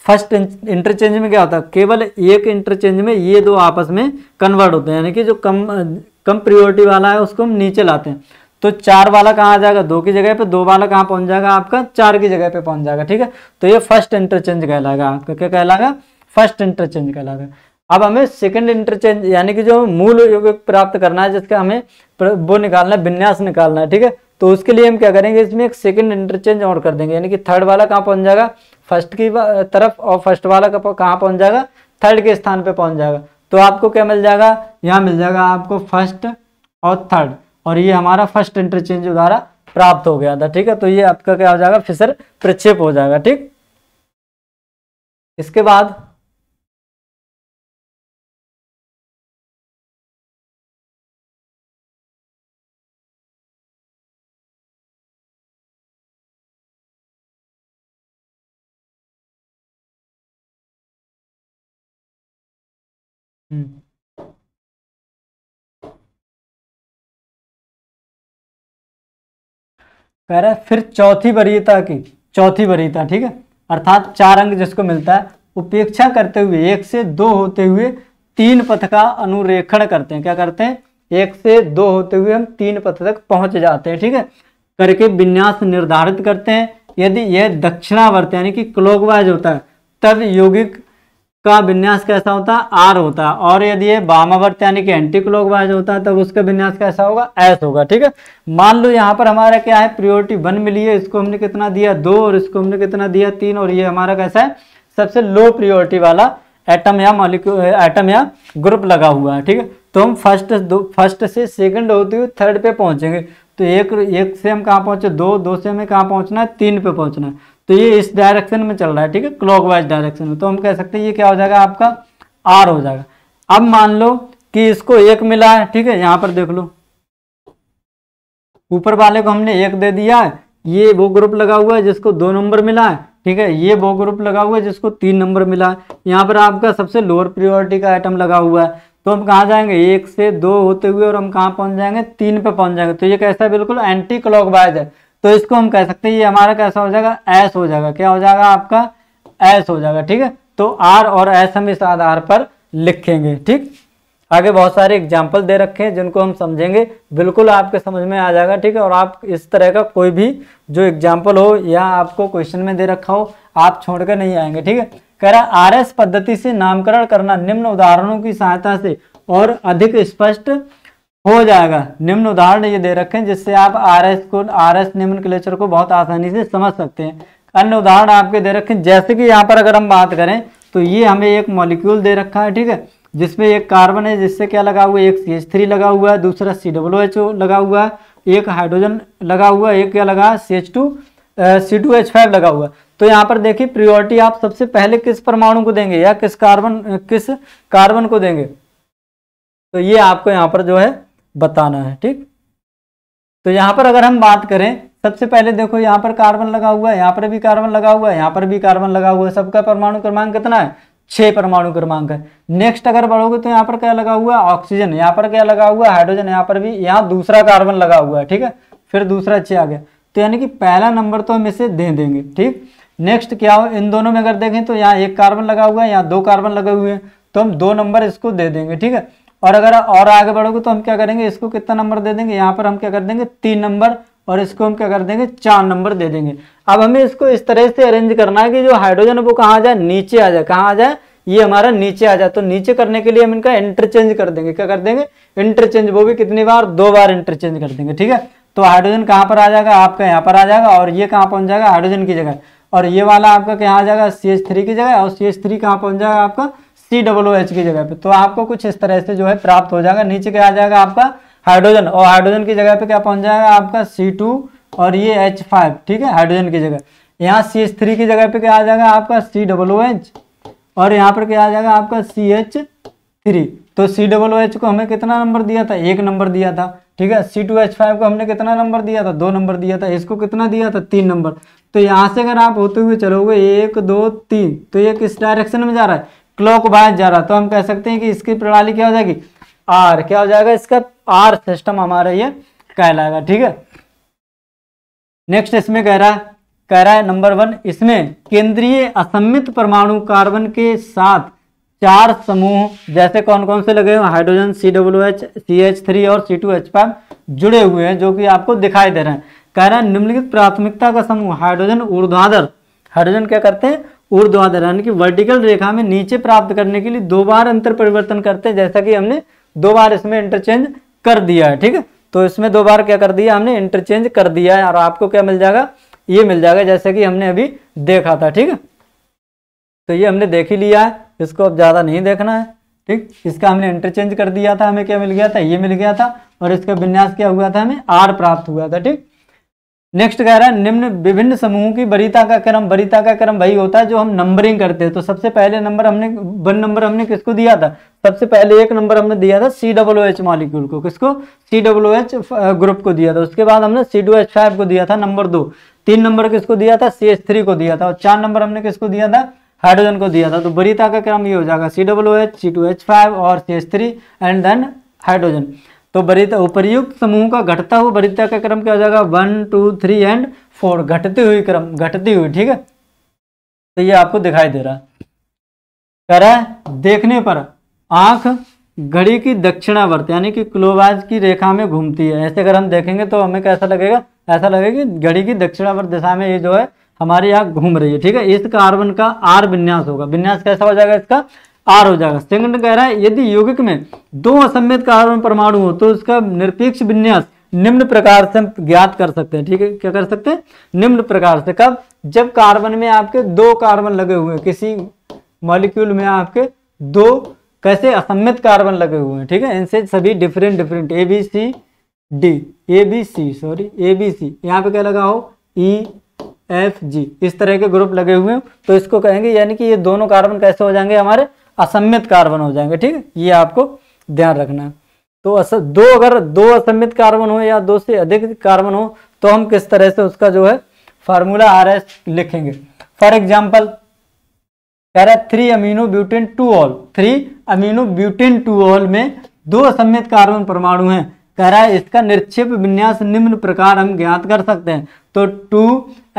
S1: फर्स्ट इंटरचेंज में क्या होता है केवल एक इंटरचेंज में ये दो आपस में कन्वर्ट होते हैं यानी कि जो कम कम प्रियोरिटी वाला है उसको हम नीचे लाते हैं तो चार वाला कहाँ आ जाएगा दो की जगह पे दो वाला कहाँ पहुंच जाएगा आपका चार की जगह पे पहुंच जाएगा ठीक है तो ये फर्स्ट इंटरचेंज कहलाएगा आपका क्या कहलाएगा फर्स्ट इंटरचेंज कहलाएगा अब हमें सेकंड इंटरचेंज यानी कि जो मूल युग प्राप्त करना है जिसका हमें वो निकालना है विन्यास निकालना है ठीक है तो उसके लिए हम क्या करेंगे इसमें एक सेकंड इंटरचेंज और कर देंगे यानी कि थर्ड वाला कहाँ पहुंच जाएगा फर्स्ट की तरफ और फर्स्ट वाला कहाँ पहुंच जाएगा थर्ड के स्थान पर पहुंच जाएगा तो आपको क्या मिल जाएगा यहाँ मिल जाएगा आपको फर्स्ट और थर्ड और ये हमारा फर्स्ट इंटरचेंज द्वारा प्राप्त हो गया था ठीक है तो ये आपका क्या हो जाएगा फिसर प्रक्षेप हो जाएगा ठीक
S3: इसके बाद हम्म कह
S1: रहा है फिर चौथी वरीयता की चौथी वरीयता ठीक है अर्थात चार अंक जिसको मिलता है उपेक्षा करते हुए एक से दो होते हुए तीन पथ का अनुरेखण करते हैं क्या करते हैं एक से दो होते हुए हम तीन पथ तक पहुंच जाते हैं ठीक है करके विन्यास निर्धारित करते हैं यदि यह दक्षिणावर्त यानी कि क्लोकवाइज होता है तब योगिक का विन्यास कैसा होता है आर होता है और यदि ये वामावर्त यानी कि एंटी क्लॉकवाइज होता है तब उसका विन्यास कैसा होगा एस होगा ठीक है मान लो यहाँ पर हमारा क्या है प्रियोरिटी वन मिली है इसको हमने कितना दिया दो और इसको हमने कितना दिया तीन और ये हमारा कैसा है सबसे लो प्रियोरिटी वाला एटम या मॉलिक्यूल एटम या ग्रुप लगा हुआ है ठीक है तो हम फर्स्ट दो फर्स्ट से सेकंड होते हुए थर्ड पे पहुंचेंगे तो एक एक से हम कहाँ पहुंचे दो दो से हमें कहाँ पहुंचना है तीन पे पहुंचना है तो ये इस डायरेक्शन में चल रहा है ठीक है क्लॉकवाइज डायरेक्शन में तो हम कह सकते हैं ये क्या हो जाएगा आपका आर हो जाएगा अब मान लो कि इसको एक मिला है ठीक है यहाँ पर देख लो ऊपर वाले को हमने एक दे दिया है ये वो ग्रुप लगा हुआ है जिसको दो नंबर मिला है ठीक है ये वो ग्रुप लगा हुआ है जिसको तीन नंबर मिला है यहाँ पर आपका सबसे लोअर प्रियोरिटी का आइटम लगा हुआ है तो हम कहाँ जाएंगे एक से दो होते हुए और हम कहाँ पहुंच जाएंगे तीन पे पहुंच जाएंगे तो ये कैसा है बिल्कुल एंटी क्लॉकवाइज है तो इसको हम कह सकते हैं ये हमारा कैसा हो जाएगा एस हो जाएगा क्या हो जाएगा आपका एस हो जाएगा ठीक है तो आर और एस हम इस आधार पर लिखेंगे ठीक आगे बहुत सारे एग्जाम्पल दे रखे हैं जिनको हम समझेंगे बिल्कुल आपके समझ में आ जाएगा ठीक है और आप इस तरह का कोई भी जो एग्जाम्पल हो या आपको क्वेश्चन में दे रखा हो आप छोड़ कर नहीं आएंगे ठीक है कह रहा आर एस पद्धति से नामकरण करना निम्न उदाहरणों की सहायता से और अधिक स्पष्ट हो जाएगा निम्न उदाहरण ये दे रखे हैं जिससे आप आर एस को आर एस निम्न क्लेचर को बहुत आसानी से समझ सकते हैं अन्य उदाहरण आपके दे रखे हैं जैसे कि यहाँ पर अगर हम बात करें तो ये हमें एक मॉलिक्यूल दे रखा है ठीक है जिसमें एक कार्बन है जिससे क्या लगा हुआ है एक सी एच थ्री लगा हुआ है दूसरा सी डब्ल्यू एच ओ लगा हुआ है एक हाइड्रोजन लगा हुआ है एक क्या लगा C H two C two H five लगा हुआ है तो यहाँ पर देखिए प्रियोरिटी आप सबसे पहले किस परमाणु को देंगे या किस कार्बन किस कार्बन को देंगे तो ये आपको यहाँ पर जो है बताना है ठीक तो यहां पर अगर हम बात करें सबसे पहले देखो यहां पर कार्बन लगा हुआ है यहां पर भी कार्बन लगा हुआ है यहां पर भी कार्बन लगा हुआ है सबका परमाणु क्रमांक कितना है छह परमाणु क्रमांक है नेक्स्ट अगर बढ़ोगे तो यहां पर क्या लगा हुआ है ऑक्सीजन यहां पर क्या लगा हुआ है हाइड्रोजन यहाँ पर भी यहाँ दूसरा कार्बन लगा हुआ है ठीक है फिर दूसरा छः आ गया तो यानी कि पहला नंबर तो हम इसे दे देंगे ठीक नेक्स्ट क्या हो इन दोनों में अगर देखें तो यहाँ एक कार्बन लगा हुआ है यहाँ दो कार्बन लगे हुए हैं तो हम दो नंबर इसको दे देंगे ठीक है और अगर और आगे बढ़ोगे तो हम क्या करेंगे इसको कितना नंबर दे देंगे यहाँ पर हम क्या कर देंगे तीन नंबर और इसको हम क्या कर देंगे चार नंबर दे देंगे अब हमें इसको इस तरह से अरेंज करना है कि जो हाइड्रोजन वो कहाँ आ जाए नीचे आ जाए कहाँ आ जाए ये हमारा नीचे आ जाए तो नीचे करने के लिए हम इनका इंटरचेंज कर देंगे क्या कर देंगे इंटरचेंज वो भी कितनी बार दो बार इंटरचेंज कर देंगे ठीक है तो हाइड्रोजन कहाँ पर आ जाएगा आपका यहाँ पर आ जाएगा और ये कहाँ पहुँच जाएगा हाइड्रोजन की जगह और ये वाला आपका कहाँ आ जाएगा सी एच थ्री की जगह और सी एच थ्री कहाँ पहुँच जाएगा आपका सी डब्लू एच की जगह पे तो आपको कुछ इस तरह से जो है प्राप्त हो जाएगा नीचे क्या आ जाएगा आपका हाइड्रोजन और हाइड्रोजन की जगह पे क्या पहुंच जाएगा आपका सी टू और ये एच फाइव ठीक है हाइड्रोजन की जगह यहाँ सी एच थ्री की जगह पे क्या आ जाएगा आपका सी डब्लू एच और यहाँ पर क्या आ जाएगा आपका सी एच थ्री तो सी डब्लू एच को हमें कितना नंबर दिया था एक नंबर दिया था ठीक है सी टू एच फाइव को हमने कितना नंबर दिया था दो नंबर दिया था इसको कितना दिया था तीन नंबर तो यहाँ से अगर आप होते हुए चलोगे एक दो तीन तो ये किस डायरेक्शन में जा रहा है क्लॉकवाइज जा रहा तो हम कह सकते हैं कि इसकी प्रणाली क्या हो जाएगी आर क्या हो जाएगा इसका आर सिस्टम हमारा ये कहलाएगा ठीक है नेक्स्ट इसमें कह रहा है कह रहा है नंबर वन इसमें केंद्रीय असमित परमाणु कार्बन के साथ चार समूह जैसे कौन कौन से लगे हुए hydrogen C W H C H three और सी टू एच फाइव जुड़े हुए हैं जो कि आपको दिखाई दे रहे हैं कह रहा है निम्नलिखित प्राथमिकता का समूह हाइड्रोजन ऊर्ध्वाधर हाइड्रोजन क्या करते हैं ऊर्ध्वाधर यानी कि वर्टिकल रेखा में नीचे प्राप्त करने के लिए दो बार अंतर परिवर्तन करते हैं जैसा कि हमने दो बार इसमें इंटरचेंज कर दिया है ठीक है तो इसमें दो बार क्या कर दिया हमने इंटरचेंज कर दिया है और आपको क्या मिल जाएगा ये मिल जाएगा जैसे कि हमने अभी देखा था ठीक है तो ये हमने देख ही लिया है इसको अब ज़्यादा नहीं देखना है ठीक इसका हमने इंटरचेंज कर दिया था हमें क्या मिल गया था ये मिल गया था और इसका विन्यास क्या हुआ था हमें आर प्राप्त हुआ था ठीक नेक्स्ट कह रहा है निम्न विभिन्न समूहों की बरीता का क्रम बरीता का क्रम वही होता है जो हम नंबरिंग करते हैं तो सबसे पहले नंबर हमने वन नंबर हमने किसको दिया था सबसे पहले एक नंबर हमने दिया था सी डब्लू एच मॉलिक्यूल को किसको सी डब्लू एच ग्रुप को दिया था उसके बाद हमने सी डू एच फाइव को दिया था नंबर दो तीन नंबर किसको दिया था सी एच थ्री को दिया था और चार नंबर हमने किसको दिया था हाइड्रोजन को दिया था तो बरीता का क्रम ये हो जाएगा C W H C two H five और C H three and then hydrogen तो वरीयता उपरयुक्त समूह का घटता हुआ बरिता का क्रम क्या हो जाएगा one two three and four घटती हुई क्रम घटती हुई ठीक है तो ये आपको दिखाई दे रहा कह देखने पर आंख घड़ी की दक्षिणावर्त यानी कि क्लोवाज की रेखा में घूमती है ऐसे अगर हम देखेंगे तो हमें कैसा लगेगा ऐसा लगेगा कि घड़ी की दक्षिणावर्त दिशा में ये जो है हमारी यहाँ घूम रही है ठीक है इस कार्बन का आर विन्यास होगा विन्यास कैसा हो जाएगा इसका आर हो जाएगा सेकंड कह रहा है यदि यौगिक में दो असम्मित कार्बन परमाणु हो तो उसका निरपेक्ष विन्यास निम्न प्रकार से ज्ञात कर सकते हैं ठीक है क्या कर सकते हैं निम्न प्रकार से कब जब कार्बन में आपके दो कार्बन लगे हुए हैं किसी मॉलिक्यूल में आपके दो कैसे असम्मित कार्बन लगे हुए हैं ठीक है इनसे सभी different different A B C D A B C sorry A B C यहाँ पे क्या लगा हो ई एफ जी इस तरह के ग्रुप लगे हुए हैं तो इसको कहेंगे यानी कि ये दोनों कार्बन कैसे हो जाएंगे हमारे असम्मित कार्बन हो जाएंगे ठीक ये आपको ध्यान रखना है तो अस दो अगर दो असम्मित कार्बन हो या दो से अधिक कार्बन हो तो हम किस तरह से उसका जो है फार्मूला आर एस लिखेंगे फॉर एग्जाम्पल कह रहा है three amino butane two ol three amino butane two ol में दो असम्मित कार्बन परमाणु हैं कह रहा है इसका निक्षिप विन्यास निम्न प्रकार हम ज्ञात कर सकते हैं तो टू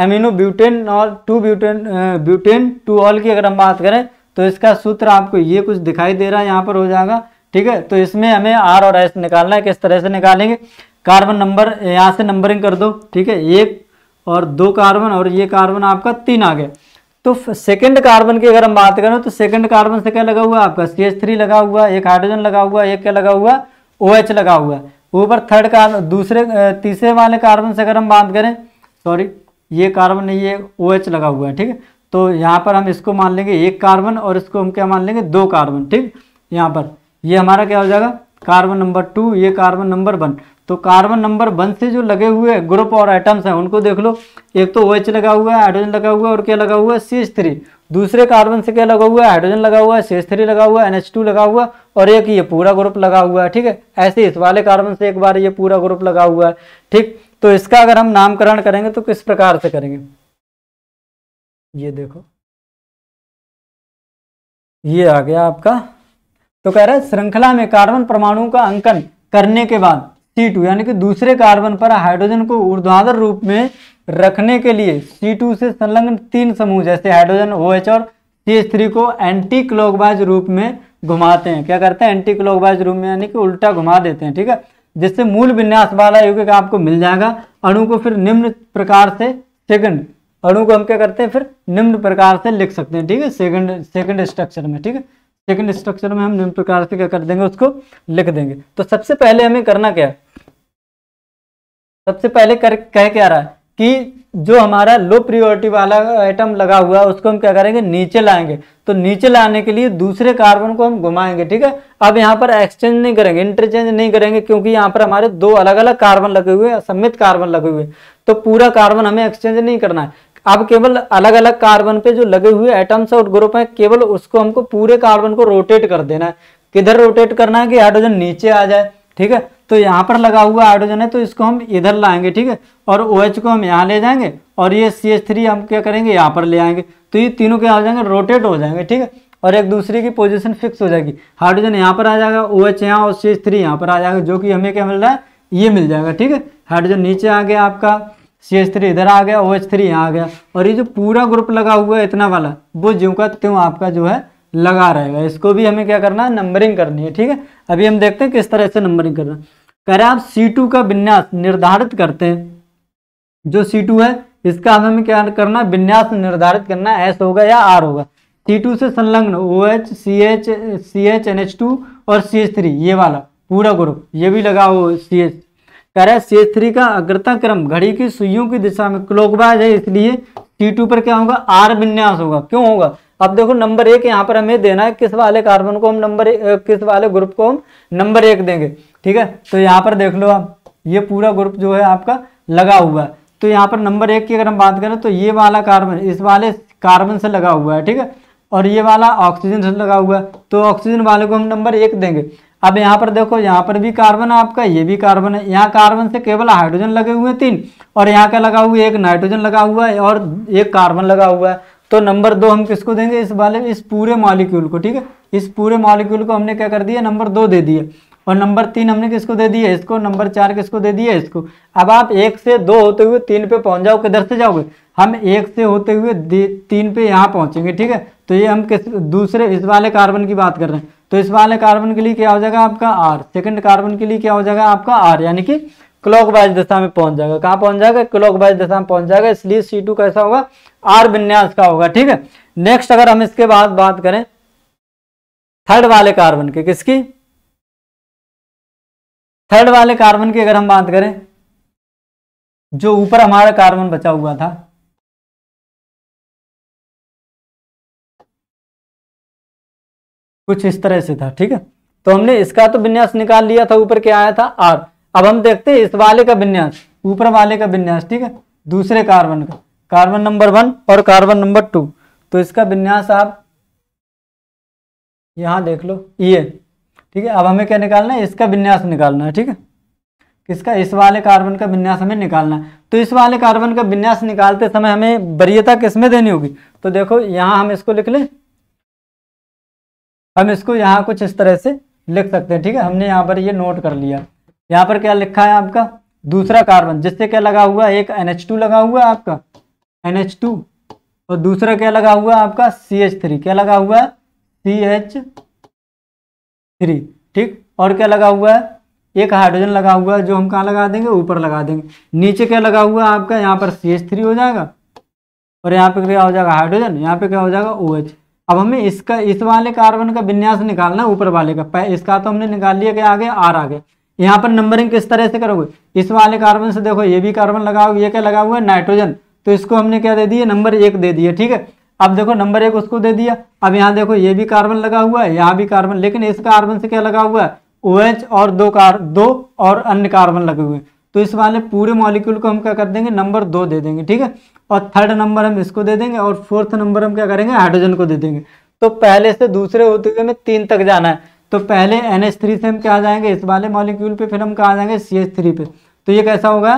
S1: अमीनो ब्यूटेन और two butane butane two ol की अगर हम बात करें तो इसका सूत्र आपको ये कुछ दिखाई दे रहा है यहाँ पर हो जाएगा ठीक है तो इसमें हमें आर और एस निकालना है किस तरह से निकालेंगे कार्बन नंबर यहाँ से नंबरिंग कर दो ठीक है एक और दो कार्बन और ये कार्बन आपका तीन आ गया तो सेकंड कार्बन की अगर हम बात करें तो सेकंड कार्बन से क्या लगा हुआ आपका सी एच थ्री लगा हुआ एक हाइड्रोजन लगा हुआ एक क्या लगा हुआ ओ एच OH लगा हुआ ऊपर थर्ड कार्बन दूसरे तीसरे वाले कार्बन से अगर हम बात करें सॉरी ये कार्बन नहीं ये ओ OH एच लगा हुआ है ठीक है तो यहाँ पर हम इसको मान लेंगे एक कार्बन और इसको हम क्या मान लेंगे दो कार्बन ठीक यहाँ पर ये हमारा क्या हो जाएगा कार्बन नंबर टू ये कार्बन नंबर वन तो कार्बन नंबर वन से जो लगे हुए ग्रुप और आइटम्स हैं उनको देख लो एक तो ओ लगा हुआ है हाइड्रोजन लगा हुआ है और क्या लगा हुआ है सी एच थ्री दूसरे कार्बन से क्या लगा हुआ है हाइड्रोजन लगा हुआ है सी एच थ्री लगा हुआ है एन एच टू लगा हुआ है और एक ये पूरा ग्रुप लगा हुआ है ठीक है ऐसे इस वाले कार्बन से एक बार ये पूरा ग्रुप लगा हुआ है ठीक तो इसका अगर हम नामकरण करेंगे तो किस
S2: प्रकार से करेंगे ये देखो
S1: ये आ गया आपका तो कह रहा है श्रृंखला में कार्बन परमाणु का अंकन करने के बाद C2 यानी कि दूसरे कार्बन पर हाइड्रोजन को ऊर्ध्वाधर रूप में रखने के लिए C2 से संलग्न तीन समूह जैसे हाइड्रोजन OH और CH3 को एंटी क्लॉकवाइज रूप में घुमाते हैं क्या करते हैं एंटी क्लॉकवाइज रूप में यानी कि उल्टा घुमा देते हैं ठीक है जिससे मूल विन्यास वाला युग आपको मिल जाएगा अणु को फिर निम्न प्रकार से सेकंड अणु को हम क्या करते हैं फिर निम्न प्रकार से लिख सकते हैं ठीक है सेकंड सेकंड स्ट्रक्चर में ठीक है सेकंड स्ट्रक्चर में हम निम्न प्रकार से क्या कर देंगे उसको लिख देंगे तो सबसे पहले हमें करना क्या सबसे पहले कर कह क्या रहा है कि जो हमारा लो प्रियोरिटी वाला आइटम लगा हुआ है उसको हम क्या करेंगे नीचे लाएंगे तो नीचे लाने के लिए दूसरे कार्बन को हम घुमाएंगे ठीक है अब यहाँ पर एक्सचेंज नहीं करेंगे इंटरचेंज नहीं करेंगे क्योंकि यहाँ पर हमारे दो अलग अलग कार्बन लगे हुए हैं सम्मित कार्बन लगे हुए हैं तो पूरा कार्बन हमें एक्सचेंज नहीं करना है अब केवल अलग अलग कार्बन पे जो लगे हुए एटम्स और ग्रुप हैं केवल उसको हमको पूरे कार्बन को रोटेट कर देना है किधर रोटेट करना है कि हाइड्रोजन नीचे आ जाए ठीक है तो यहाँ पर लगा हुआ हाइड्रोजन है तो इसको हम इधर लाएंगे ठीक है और ओ OH को हम यहाँ ले जाएंगे और ये सी एच थ्री हम क्या करेंगे यहाँ पर ले आएंगे तो ये तीनों क्या हो जाएंगे रोटेट हो जाएंगे ठीक है और एक दूसरे की पोजीशन फिक्स हो जाएगी हाइड्रोजन यहाँ पर आ जाएगा ओ OH यहाँ और सी एच थ्री यहाँ पर आ जाएगा जो कि हमें क्या मिल रहा है ये मिल जाएगा ठीक है हाइड्रोजन नीचे आ गया आपका सी एच थ्री इधर आ गया ओ एच थ्री यहाँ आ गया और ये जो पूरा ग्रुप लगा हुआ है इतना वाला वो ज्यों का त्यों आपका जो है लगा रहेगा इसको भी हमें क्या करना है नंबरिंग करनी है ठीक है अभी हम देखते हैं किस तरह से नंबरिंग करना कह रहे आप सी टू का विन्यास निर्धारित करते हैं जो सी टू है इसका हमें क्या करना विन्यास निर्धारित करना एस होगा या आर होगा सी टू से संलग्न O H C H C H N H two और सी एच थ्री ये वाला पूरा ग्रुप ये भी लगा हो सी एच कह रहा है सी थ्री का अग्रता क्रम घड़ी की सुइयों की दिशा में क्लॉकवाइज है इसलिए सी टू पर क्या होगा आर विन्यास होगा क्यों होगा अब देखो नंबर एक यहाँ पर हमें देना है किस वाले कार्बन को हम नंबर किस वाले ग्रुप को हम नंबर एक देंगे ठीक है तो यहाँ पर देख लो आप ये पूरा ग्रुप जो है आपका लगा हुआ है तो यहाँ पर नंबर एक की अगर हम बात करें तो ये वाला कार्बन इस वाले कार्बन से लगा हुआ है ठीक है और ये वाला ऑक्सीजन से लगा हुआ है तो ऑक्सीजन वाले को हम नंबर एक देंगे अब यहाँ पर देखो यहाँ पर भी कार्बन आपका ये भी कार्बन है यहाँ कार्बन से केवल हाइड्रोजन लगे हुए हैं तीन और यहाँ क्या लगा हुआ है एक नाइट्रोजन लगा हुआ है और एक कार्बन लगा हुआ है तो नंबर दो हम किसको देंगे इस वाले इस पूरे मॉलिक्यूल को ठीक है इस पूरे मॉलिक्यूल को हमने क्या कर दिया नंबर दो दे दिया और नंबर तीन हमने किसको दे दिया इसको नंबर चार किसको दे दिया इसको अब आप एक से दो होते हुए तीन पे पहुंच जाओ किधर से जाओगे हम एक से होते हुए तीन पे यहाँ पहुंचेंगे ठीक है तो ये हम किस दूसरे इस वाले कार्बन की बात कर रहे हैं तो इस वाले कार्बन के लिए क्या हो जाएगा आपका आर सेकंड कार्बन के लिए क्या हो जाएगा आपका आर यानी कि क्लॉकवाइज दशा में पहुंच जाएगा कहाँ पहुंच जाएगा क्लॉकवाइज दशा में पहुंच जाएगा इसलिए सी टू कैसा होगा आर विन्यास का होगा ठीक है नेक्स्ट अगर हम इसके बाद बात करें थर्ड वाले कार्बन के किसकी
S3: थर्ड वाले कार्बन की अगर हम बात करें जो ऊपर हमारा कार्बन बचा हुआ था
S1: कुछ इस तरह से था ठीक है तो हमने इसका तो विन्यास निकाल लिया था ऊपर क्या आया था आर अब हम देखते हैं इस वाले का विन्यास ऊपर वाले का विन्यास ठीक है दूसरे कार्बन का कार्बन नंबर वन और कार्बन नंबर टू तो इसका विन्यास आप यहां देख लो ये e ठीक है अब हमें क्या निकालना है इसका विन्यास निकालना है ठीक है किसका इस वाले कार्बन का विन्यास हमें निकालना है तो इस वाले कार्बन का विन्यास निकालते समय हमें वरीयता किसमें देनी होगी तो देखो यहां हम इसको लिख लें हम इसको यहाँ कुछ इस तरह से लिख सकते हैं ठीक है हमने यहाँ पर ये नोट कर लिया यहाँ पर क्या लिखा है आपका दूसरा कार्बन जिससे क्या लगा हुआ है एक एन लगा हुआ है आपका एन और दूसरा क्या लगा हुआ है आपका सी एच थ्री क्या लगा हुआ है सी एच थ्री ठीक और क्या लगा हुआ है एक हाइड्रोजन लगा हुआ है जो हम कहाँ लगा देंगे ऊपर लगा देंगे नीचे क्या लगा हुआ है आपका यहाँ पर सी एच थ्री हो जाएगा और यहाँ पे क्या हो जाएगा हाइड्रोजन यहाँ पे क्या हो जाएगा ओ OH. एच अब हमें इसका इस वाले कार्बन का विन्यास निकालना ऊपर वाले का इसका तो हमने निकाल लिया कि आगे आर आगे यहाँ पर नंबरिंग किस तरह से करोगे इस वाले कार्बन से देखो ये भी कार्बन लगा हुआ ये क्या लगा हुआ है नाइट्रोजन तो इसको हमने क्या दे दिया नंबर एक दे दिया ठीक है अब देखो नंबर एक उसको दे दिया अब यहाँ देखो ये भी कार्बन लगा हुआ है यहाँ भी कार्बन लेकिन इस कार्बन से क्या लगा हुआ है ओ और दो कार दो और अन्य कार्बन लगे हुए हैं तो इस वाले पूरे मॉलिक्यूल को हम क्या कर देंगे नंबर दो दे देंगे ठीक है और थर्ड नंबर हम इसको दे देंगे और फोर्थ नंबर हम क्या करेंगे हाइड्रोजन को दे देंगे तो पहले से दूसरे होते हुए हमें तीन तक जाना है तो पहले एन एच थ्री से हम क्या जाएंगे इस वाले मॉलिक्यूल पे फिर हम कहा जाएंगे सी एच थ्री पे तो ये कैसा होगा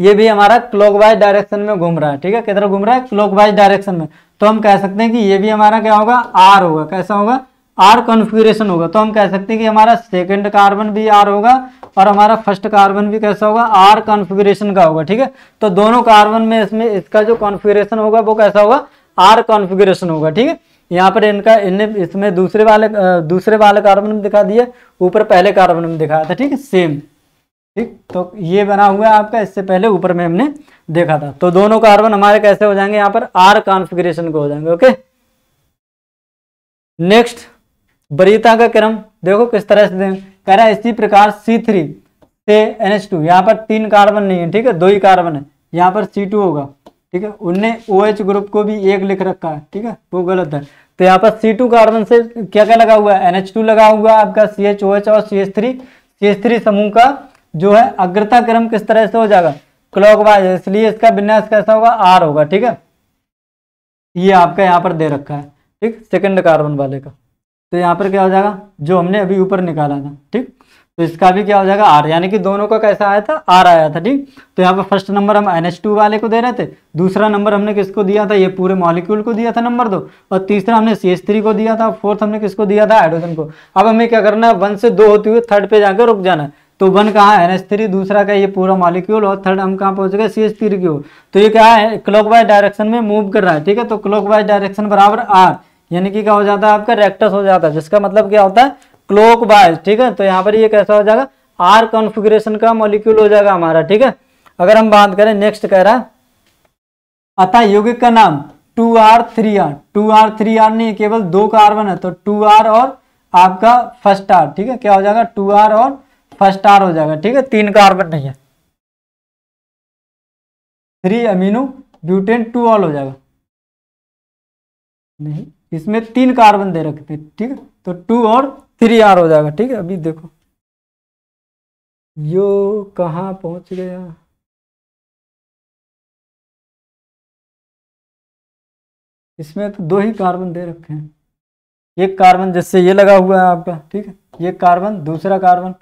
S1: ये भी हमारा वाइज डायरेक्शन में घूम रहा है ठीक है किधर घूम रहा है वाइज डायरेक्शन में तो हम कह सकते हैं कि ये भी हमारा क्या होगा आर होगा कैसा होगा आर कॉन्फ़िगरेशन होगा तो हम कह सकते हैं कि हमारा सेकेंड कार्बन भी आर होगा और हमारा फर्स्ट कार्बन भी कैसा होगा आर कॉन्फ़िगरेशन का होगा ठीक है तो दोनों कार्बन में इसमें इसका जो कॉन्फ़िगरेशन होगा वो कैसा होगा आर कॉन्फिगरेशन होगा ठीक है यहाँ पर इनका इनने इसमें दूसरे वाले दूसरे वाले कार्बन में दिखा दिया ऊपर पहले कार्बन में दिखाया था ठीक है सेम ठीक तो ये बना हुआ है आपका इससे पहले ऊपर में हमने देखा था तो दोनों कार्बन हमारे कैसे हो जाएंगे यहाँ पर आर कॉन्फिगरेशन को हो जाएंगे ओके नेक्स्ट वरीयता का क्रम देखो किस तरह से दें कह रहा है इसी प्रकार सी थ्री से एन एच टू यहाँ पर तीन कार्बन नहीं है ठीक है दो ही कार्बन है यहाँ पर सी टू होगा ठीक है उनने ओ OH ग्रुप को भी एक लिख रखा है ठीक है वो गलत है तो यहाँ पर सी टू कार्बन से क्या क्या लगा हुआ है एन लगा हुआ है आपका सी एच ओ एच और C H three C H three समूह का जो है अग्रता क्रम किस तरह से हो जाएगा क्लॉक वाइज इसलिए इसका विन्यास कैसा होगा आर होगा ठीक है ये आपका यहाँ पर दे रखा है ठीक सेकंड कार्बन वाले का तो यहाँ पर क्या हो जाएगा जो हमने अभी ऊपर निकाला था ठीक तो इसका भी क्या हो जाएगा आर यानी कि दोनों का कैसा आया था आर आया था ठीक तो यहाँ पर फर्स्ट नंबर हम एन टू वाले को दे रहे थे दूसरा नंबर हमने किसको दिया था ये पूरे मॉलिक्यूल को दिया था नंबर दो और तीसरा हमने सी एस थ्री को दिया था फोर्थ हमने किसको दिया था हाइड्रोजन को अब हमें क्या करना है वन से दो होती हुई थर्ड पे जाकर रुक जाना है तो वन कहाँ एन एच थ्री दूसरा का ये पूरा मॉलिक्यूल और थर्ड हम कहाँ पहुँच गए सी एस थ्री की हो तो ये क्या है क्लॉक वाइज डायरेक्शन में मूव कर रहा है ठीक है तो क्लॉक वाइज डायरेक्शन बराबर आर यानी कि क्या हो जाता है आपका रेक्टस हो जाता है जिसका मतलब क्या होता है क्लोक वाइज ठीक है तो यहाँ पर ये कैसा हो जाएगा आर कॉन्फिग्रेशन का मॉलिक्यूल हो जाएगा हमारा ठीक है अगर हम बात करें नेक्स्ट कह रहा है अतः यौगिक का नाम two R three R two R three R नहीं केवल दो कार्बन है तो टू आर और आपका फर्स्ट आर ठीक है क्या हो जाएगा टू आर और फर्स्ट आर हो जाएगा ठीक है तीन कार्बन नहीं है three amino butane two ol हो जाएगा नहीं इसमें तीन कार्बन दे रखते हैं ठीक है तो टू और थ्री आर हो जाएगा ठीक है अभी देखो
S3: यो कहाँ पहुंच गया इसमें तो दो ही कार्बन दे रखे हैं एक कार्बन जैसे ये लगा हुआ है आपका ठीक है ये कार्बन दूसरा कार्बन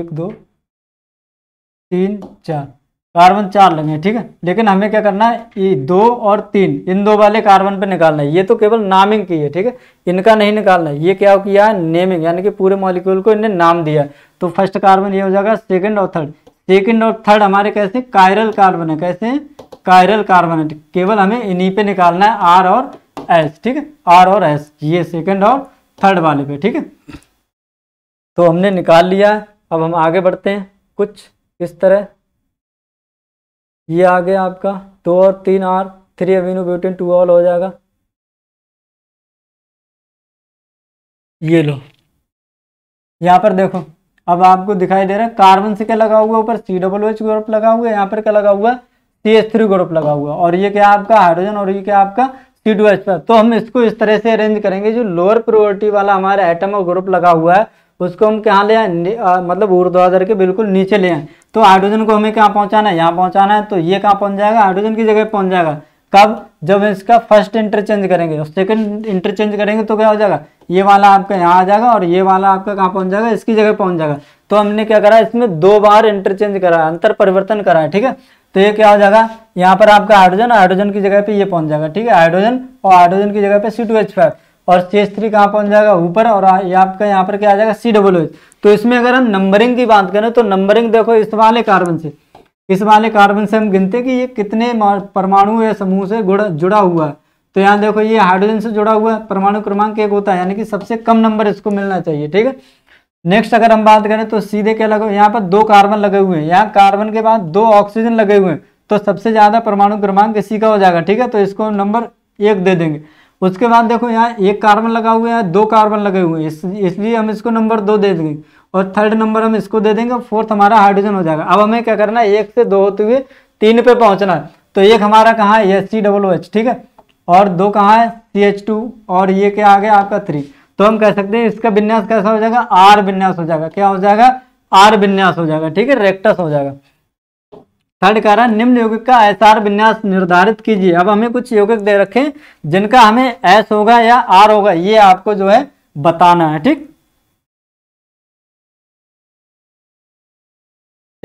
S3: एक दो तीन चार
S1: कार्बन चार लगे ठीक है लेकिन हमें क्या करना है ये दो और तीन इन दो वाले कार्बन पे निकालना है ये तो केवल नामिंग की है ठीक है इनका नहीं निकालना है ये क्या किया है नेमिंग यानी कि पूरे मॉलिक्यूल को इनने नाम दिया तो फर्स्ट कार्बन ये हो जाएगा सेकंड और थर्ड सेकंड और थर्ड हमारे कैसे कायरल कार्बन है कैसे कायरल कार्बन है केवल हमें इन्हीं पे निकालना है आर और एस ठीक है आर और एस ये सेकेंड और थर्ड वाले पे ठीक है तो हमने निकाल लिया अब हम आगे बढ़ते हैं कुछ इस तरह ये आ गया आपका दो और तीन R three amino butene two ol हो जाएगा ये लो यहाँ पर देखो अब आपको दिखाई दे रहा है कार्बन से क्या लगा हुआ ऊपर सी डबल एच ग्रुप लगा हुआ है यहाँ पर क्या लगा हुआ है सी एच थ्री ग्रुप लगा हुआ और ये क्या आपका हाइड्रोजन और ये क्या आपका सी टू एच पर तो हम इसको इस तरह से अरेंज करेंगे जो लोअर प्रोरिटी वाला हमारा एटम और ग्रुप लगा हुआ है उसको हम कहाँ ले आए मतलब ऊर्ध्वाधर के बिल्कुल नीचे ले आए तो हाइड्रोजन को हमें कहाँ पहुँचाना है यहाँ पहुँचाना है तो ये कहाँ पहुँच जाएगा हाइड्रोजन की जगह पहुँच जाएगा कब जब इसका फर्स्ट इंटरचेंज करेंगे सेकंड इंटरचेंज करेंगे तो क्या हो जाएगा ये वाला आपका यहाँ आ जाएगा और ये वाला आपका कहाँ पहुँच जाएगा इसकी जगह पहुँच जाएगा तो हमने क्या करा इसमें दो बार इंटरचेंज करा अंतर परिवर्तन करा है ठीक है तो ये क्या हो जाएगा यहाँ पर आपका हाइड्रोजन हाइड्रोजन की जगह पर ये पहुंच जाएगा ठीक है हाइड्रोजन और हाइड्रोजन की जगह पर सी टू एच फाइव और शेष थ्री कहाँ पहुँच जाएगा ऊपर और आपका यहाँ पर क्या आ जाएगा सी डबल एच तो इसमें अगर हम नंबरिंग की बात करें तो नंबरिंग देखो इस वाले कार्बन से इस वाले कार्बन से हम गिनते हैं कि ये कितने परमाणु या समूह से जुड़ा हुआ है तो यहाँ देखो ये हाइड्रोजन से जुड़ा हुआ है परमाणु क्रमांक एक होता है यानी कि सबसे कम नंबर इसको मिलना चाहिए ठीक है नेक्स्ट अगर हम बात करें तो सीधे क्या लगे यहाँ पर दो कार्बन लगे हुए हैं यहाँ कार्बन के बाद दो ऑक्सीजन लगे हुए हैं तो सबसे ज़्यादा परमाणु क्रमांक इसी का हो जाएगा ठीक है तो इसको नंबर एक दे देंगे उसके बाद देखो यहाँ एक कार्बन लगा हुआ है दो कार्बन लगे हुए हैं इस इसलिए हम इसको नंबर दो दे देंगे और थर्ड नंबर हम इसको दे देंगे फोर्थ हमारा हाइड्रोजन हो जाएगा अब हमें क्या करना है एक से दो होते हुए तीन पे पहुंचना है तो एक हमारा कहाँ है S C double O H ठीक है और दो कहाँ है सी एच टू और ये क्या आ गया आपका थ्री तो हम कह सकते हैं इसका विन्यास कैसा हो जाएगा आर विन्यास हो जाएगा क्या हो जाएगा आर विन्यास हो जाएगा ठीक है रेक्टस हो जाएगा थर्ड है निम्न यौगिक का एसआर विन्यास निर्धारित कीजिए अब हमें कुछ यौगिक दे रखें जिनका हमें एस होगा या आर होगा ये आपको जो है बताना है ठीक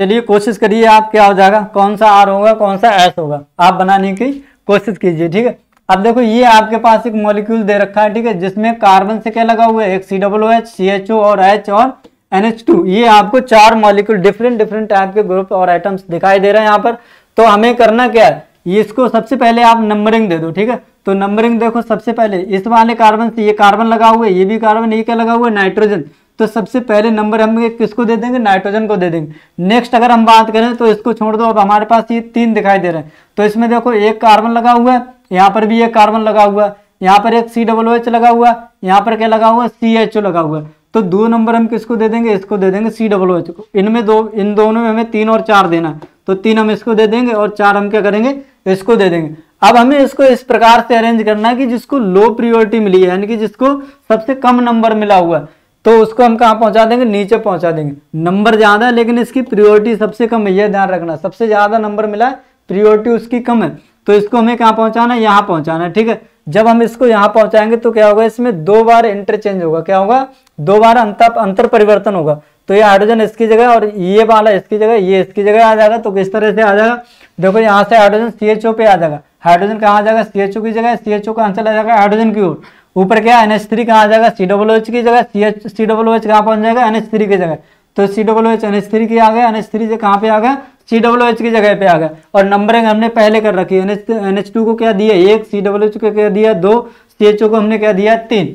S2: चलिए कोशिश करिए आप क्या हो जाएगा
S1: कौन सा आर होगा कौन सा एस होगा आप बनाने की कोशिश कीजिए ठीक है अब देखो ये आपके पास एक मॉलिक्यूल दे रखा है ठीक है जिसमें कार्बन से क्या लगा हुआ है एक C W H C H O और एच और NH2 ये आपको चार मॉलिक्यूल डिफरेंट डिफरेंट टाइप के ग्रुप और आइटम्स दिखाई दे रहे हैं यहाँ पर तो हमें करना क्या है इसको सबसे पहले आप नंबरिंग दे दो ठीक है तो नंबरिंग देखो सबसे पहले इस वाले कार्बन से ये कार्बन लगा हुआ है ये भी कार्बन ये क्या लगा हुआ है नाइट्रोजन तो सबसे पहले नंबर हम किसको दे देंगे नाइट्रोजन को दे देंगे नेक्स्ट अगर हम बात करें तो इसको छोड़ दो अब हमारे पास ये तीन दिखाई दे रहे हैं तो इसमें देखो एक कार्बन लगा हुआ है यहाँ पर भी एक कार्बन लगा हुआ है यहाँ पर एक सी डब्लू एच लगा हुआ है यहाँ पर क्या लगा हुआ है सी एच ओ लगा हुआ है तो दो नंबर हम किसको दे देंगे इसको दे देंगे सी डब्लू एच को इनमें दो इन दोनों में हमें तीन और चार देना है तो तीन हम इसको दे देंगे और चार हम क्या करेंगे इसको दे देंगे अब हमें इसको इस प्रकार से अरेंज करना है कि जिसको लो प्रियोरिटी मिली है यानी कि जिसको सबसे कम नंबर मिला हुआ है तो उसको हम कहाँ पहुँचा देंगे नीचे पहुँचा देंगे नंबर ज़्यादा है लेकिन इसकी प्रियोरिटी सबसे कम है यह ध्यान रखना सबसे ज़्यादा नंबर मिला है प्रियोरिटी उसकी कम है तो इसको हमें कहाँ पहुँचाना है यहाँ पहुँचाना है ठीक है जब हम इसको यहाँ पहुंचाएंगे तो क्या होगा इसमें दो बार इंटरचेंज होगा क्या होगा दो बार अंतर अंतर परिवर्तन होगा तो ये हाइड्रोजन इसकी जगह और ये वाला इसकी जगह ये इसकी जगह आ जाएगा तो किस तरह से आ जाएगा देखो यहाँ से हाइड्रोजन सी एच ओ पे आ जाएगा हाइड्रोजन कहाँ आ जाएगा सी एच ओ की जगह सी एच ओ का आंसर आ जाएगा हाइड्रोजन की ओर ऊपर क्या एन एच थ्री कहाँ आ जाएगा सी डब्लू एच की जगह C H C W H कहाँ पहुंच जाएगा एन एच थ्री की जगह तो C W H N H three की आ गया एन एच थ्री से कहाँ पे आ गया सी डब्ल्यू एच की जगह पे आ गया और नंबरिंग हमने पहले कर रखी है एन एच टू को क्या दिया एक सी डब्ल्यू एच को क्या दिया दो सी एच ओ को हमने क्या दिया तीन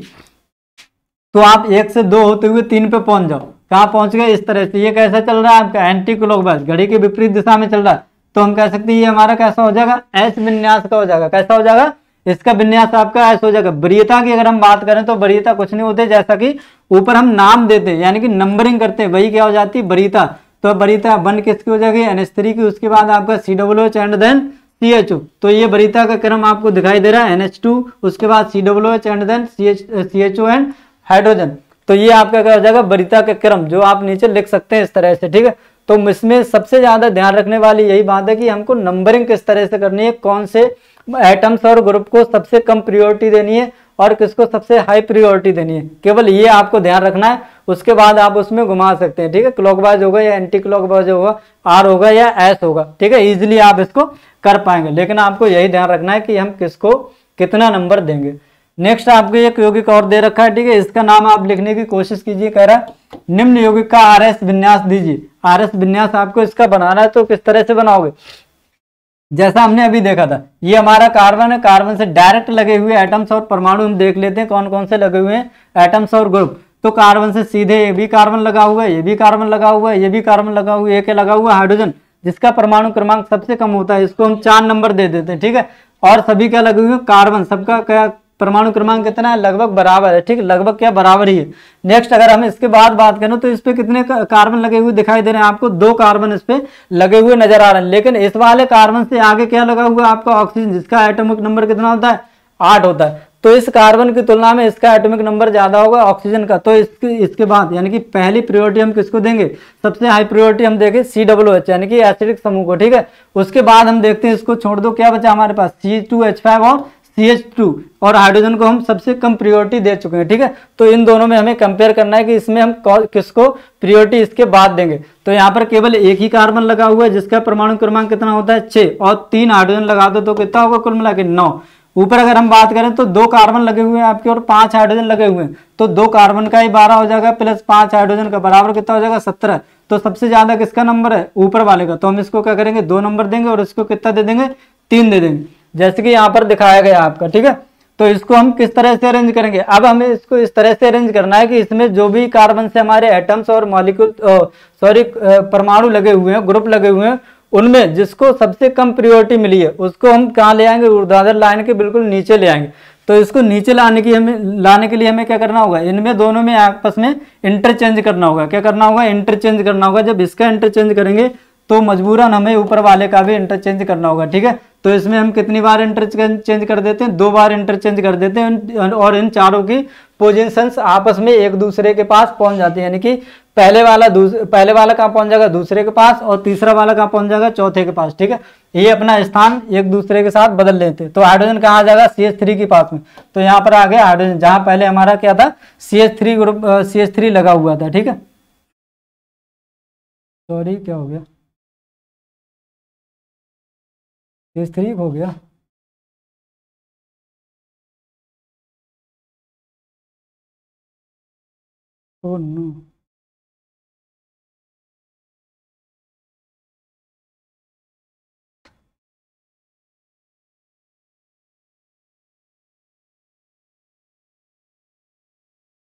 S1: तो आप एक से दो होते हुए तीन पे पहुंच जाओ कहाँ पहुंच गए इस तरह से ये कैसा चल रहा है आपका एंटी क्लॉकवाइज घड़ी के विपरीत दिशा में चल रहा है तो हम कह सकते हैं ये हमारा कैसा हो जाएगा एस विन्यास का हो जाएगा कैसा हो जाएगा इसका विन्यास आपका ऐसा हो जाएगा वरीयता की अगर हम बात करें तो वरीयता कुछ नहीं होते जैसा कि ऊपर हम नाम देते यानी कि नंबरिंग करते हैं वही क्या हो जाती है वरीयता तो बरीता वन किसकी हो जाएगी एन थ्री की उसके बाद आपका C W H and then C H O तो ये बरीता का क्रम आपको दिखाई दे रहा है एन एच टू उसके बाद C W H and then C H C H O and hydrogen तो ये आपका क्या हो जाएगा बरीता का क्रम जो आप नीचे लिख सकते हैं इस तरह से ठीक है तो इसमें सबसे ज़्यादा ध्यान रखने वाली यही बात है कि हमको नंबरिंग किस तरह से करनी है कौन से एटम्स और ग्रुप को सबसे कम प्रियोरिटी देनी है और किसको सबसे हाई प्रियोरिटी देनी है केवल ये आपको ध्यान रखना है उसके बाद आप उसमें घुमा सकते हैं ठीक है क्लॉक होगा या एंटी क्लॉक होगा आर होगा या एस होगा ठीक है इजिली आप इसको कर पाएंगे लेकिन आपको यही ध्यान रखना है कि हम किसको कितना नंबर देंगे नेक्स्ट आपको एक यौगिक और दे रखा है ठीक है इसका नाम आप लिखने की कोशिश कीजिए कह रहा है निम्न यौगिक का आर एस विन्यास दीजिए आर एस विन्यास आपको इसका बनाना है तो किस तरह से बनाओगे जैसा हमने अभी देखा था ये हमारा कार्बन है कार्बन से डायरेक्ट लगे हुए एटम्स और परमाणु हम देख लेते हैं कौन कौन से लगे हुए हैं एटम्स और ग्रुप तो कार्बन से सीधे ये भी कार्बन लगा हुआ है ये भी कार्बन लगा हुआ है ये भी कार्बन लगा हुआ है एक लगा हुआ हाइड्रोजन जिसका परमाणु क्रमांक सबसे कम होता है इसको हम चार नंबर दे देते हैं ठीक है और सभी क्या लगे हुए कार्बन सबका क्या परमाणु क्रमांक कितना है लगभग बराबर है ठीक लगभग क्या बराबर ही है नेक्स्ट अगर हम इसके बाद बात करें तो इस पर कितने कार्बन लगे हुए दिखाई दे रहे हैं आपको दो कार्बन इस पे लगे हुए नजर आ रहे हैं लेकिन इस वाले कार्बन से आगे क्या लगा हुआ है आपका ऑक्सीजन जिसका एटमिक नंबर कितना होता है आठ होता है तो इस कार्बन की तुलना में इसका एटॉमिक नंबर ज़्यादा होगा ऑक्सीजन का तो इसके इसके बाद यानी कि पहली प्रियोरिटी हम किसको देंगे सबसे हाई प्रियोरिटी हम देंगे सी डब्ल्यू एच यानी कि एसिडिक समूह को ठीक है उसके बाद हम देखते हैं इसको छोड़ दो क्या बचा हमारे पास सी टू एच फाइव और सी एच टू और हाइड्रोजन को हम सबसे कम प्रियोरिटी दे चुके हैं ठीक है तो इन दोनों में हमें कंपेयर करना है कि इसमें हम किसको प्रियोरिटी इसके बाद देंगे तो यहाँ पर केवल एक ही कार्बन लगा हुआ है जिसका परमाणु क्रमांक कितना होता है छे और तीन हाइड्रोजन लगा दो तो कितना होगा कुल मिला के नौ ऊपर अगर हम बात करें तो दो कार्बन लगे हुए हैं आपके और पांच हाइड्रोजन लगे हुए हैं तो दो कार्बन का ही बारह हो जाएगा प्लस पांच हाइड्रोजन का बराबर कितना हो जाएगा सत्रह तो सबसे ज्यादा किसका नंबर है ऊपर वाले का तो हम इसको क्या करेंगे दो नंबर देंगे और इसको कितना दे देंगे तीन दे देंगे जैसे कि यहाँ पर दिखाया गया आपका ठीक है तो इसको हम किस तरह से अरेंज करेंगे अब हमें इसको इस तरह से अरेंज करना है कि इसमें जो भी कार्बन से हमारे एटम्स और मॉलिक्यूल सॉरी परमाणु लगे हुए हैं ग्रुप लगे हुए हैं उनमें जिसको सबसे कम प्रियोरिटी मिली है उसको हम कहाँ ले आएंगे ऊर्ध्वाधर लाइन के बिल्कुल नीचे ले आएंगे तो इसको नीचे लाने की हमें लाने के लिए हमें क्या करना होगा इनमें दोनों में आपस में इंटरचेंज करना होगा क्या करना होगा इंटरचेंज करना होगा जब इसका इंटरचेंज करेंगे तो मजबूरन हमें ऊपर वाले का भी इंटरचेंज करना होगा ठीक है तो इसमें हम कितनी बार इंटरचेंज कर देते हैं दो बार इंटरचेंज कर देते हैं और इन चारों की पोजिशंस आपस में एक दूसरे के पास पहुंच जाते हैं यानी कि पहले वाला पहले वाला कहाँ पहुंच जाएगा दूसरे के पास और तीसरा वाला कहाँ पहुंच जाएगा चौथे के पास ठीक है ये अपना स्थान एक दूसरे के साथ बदल लेते हैं तो हाइड्रोजन कहाँ आ जाएगा सी एच थ्री के पास में तो यहाँ पर आ गया हाइड्रोजन जहाँ पहले हमारा क्या था C H three group C H three लगा हुआ था
S3: ठीक है सॉरी क्या हो गया फेज थ्री हो गया ओ नो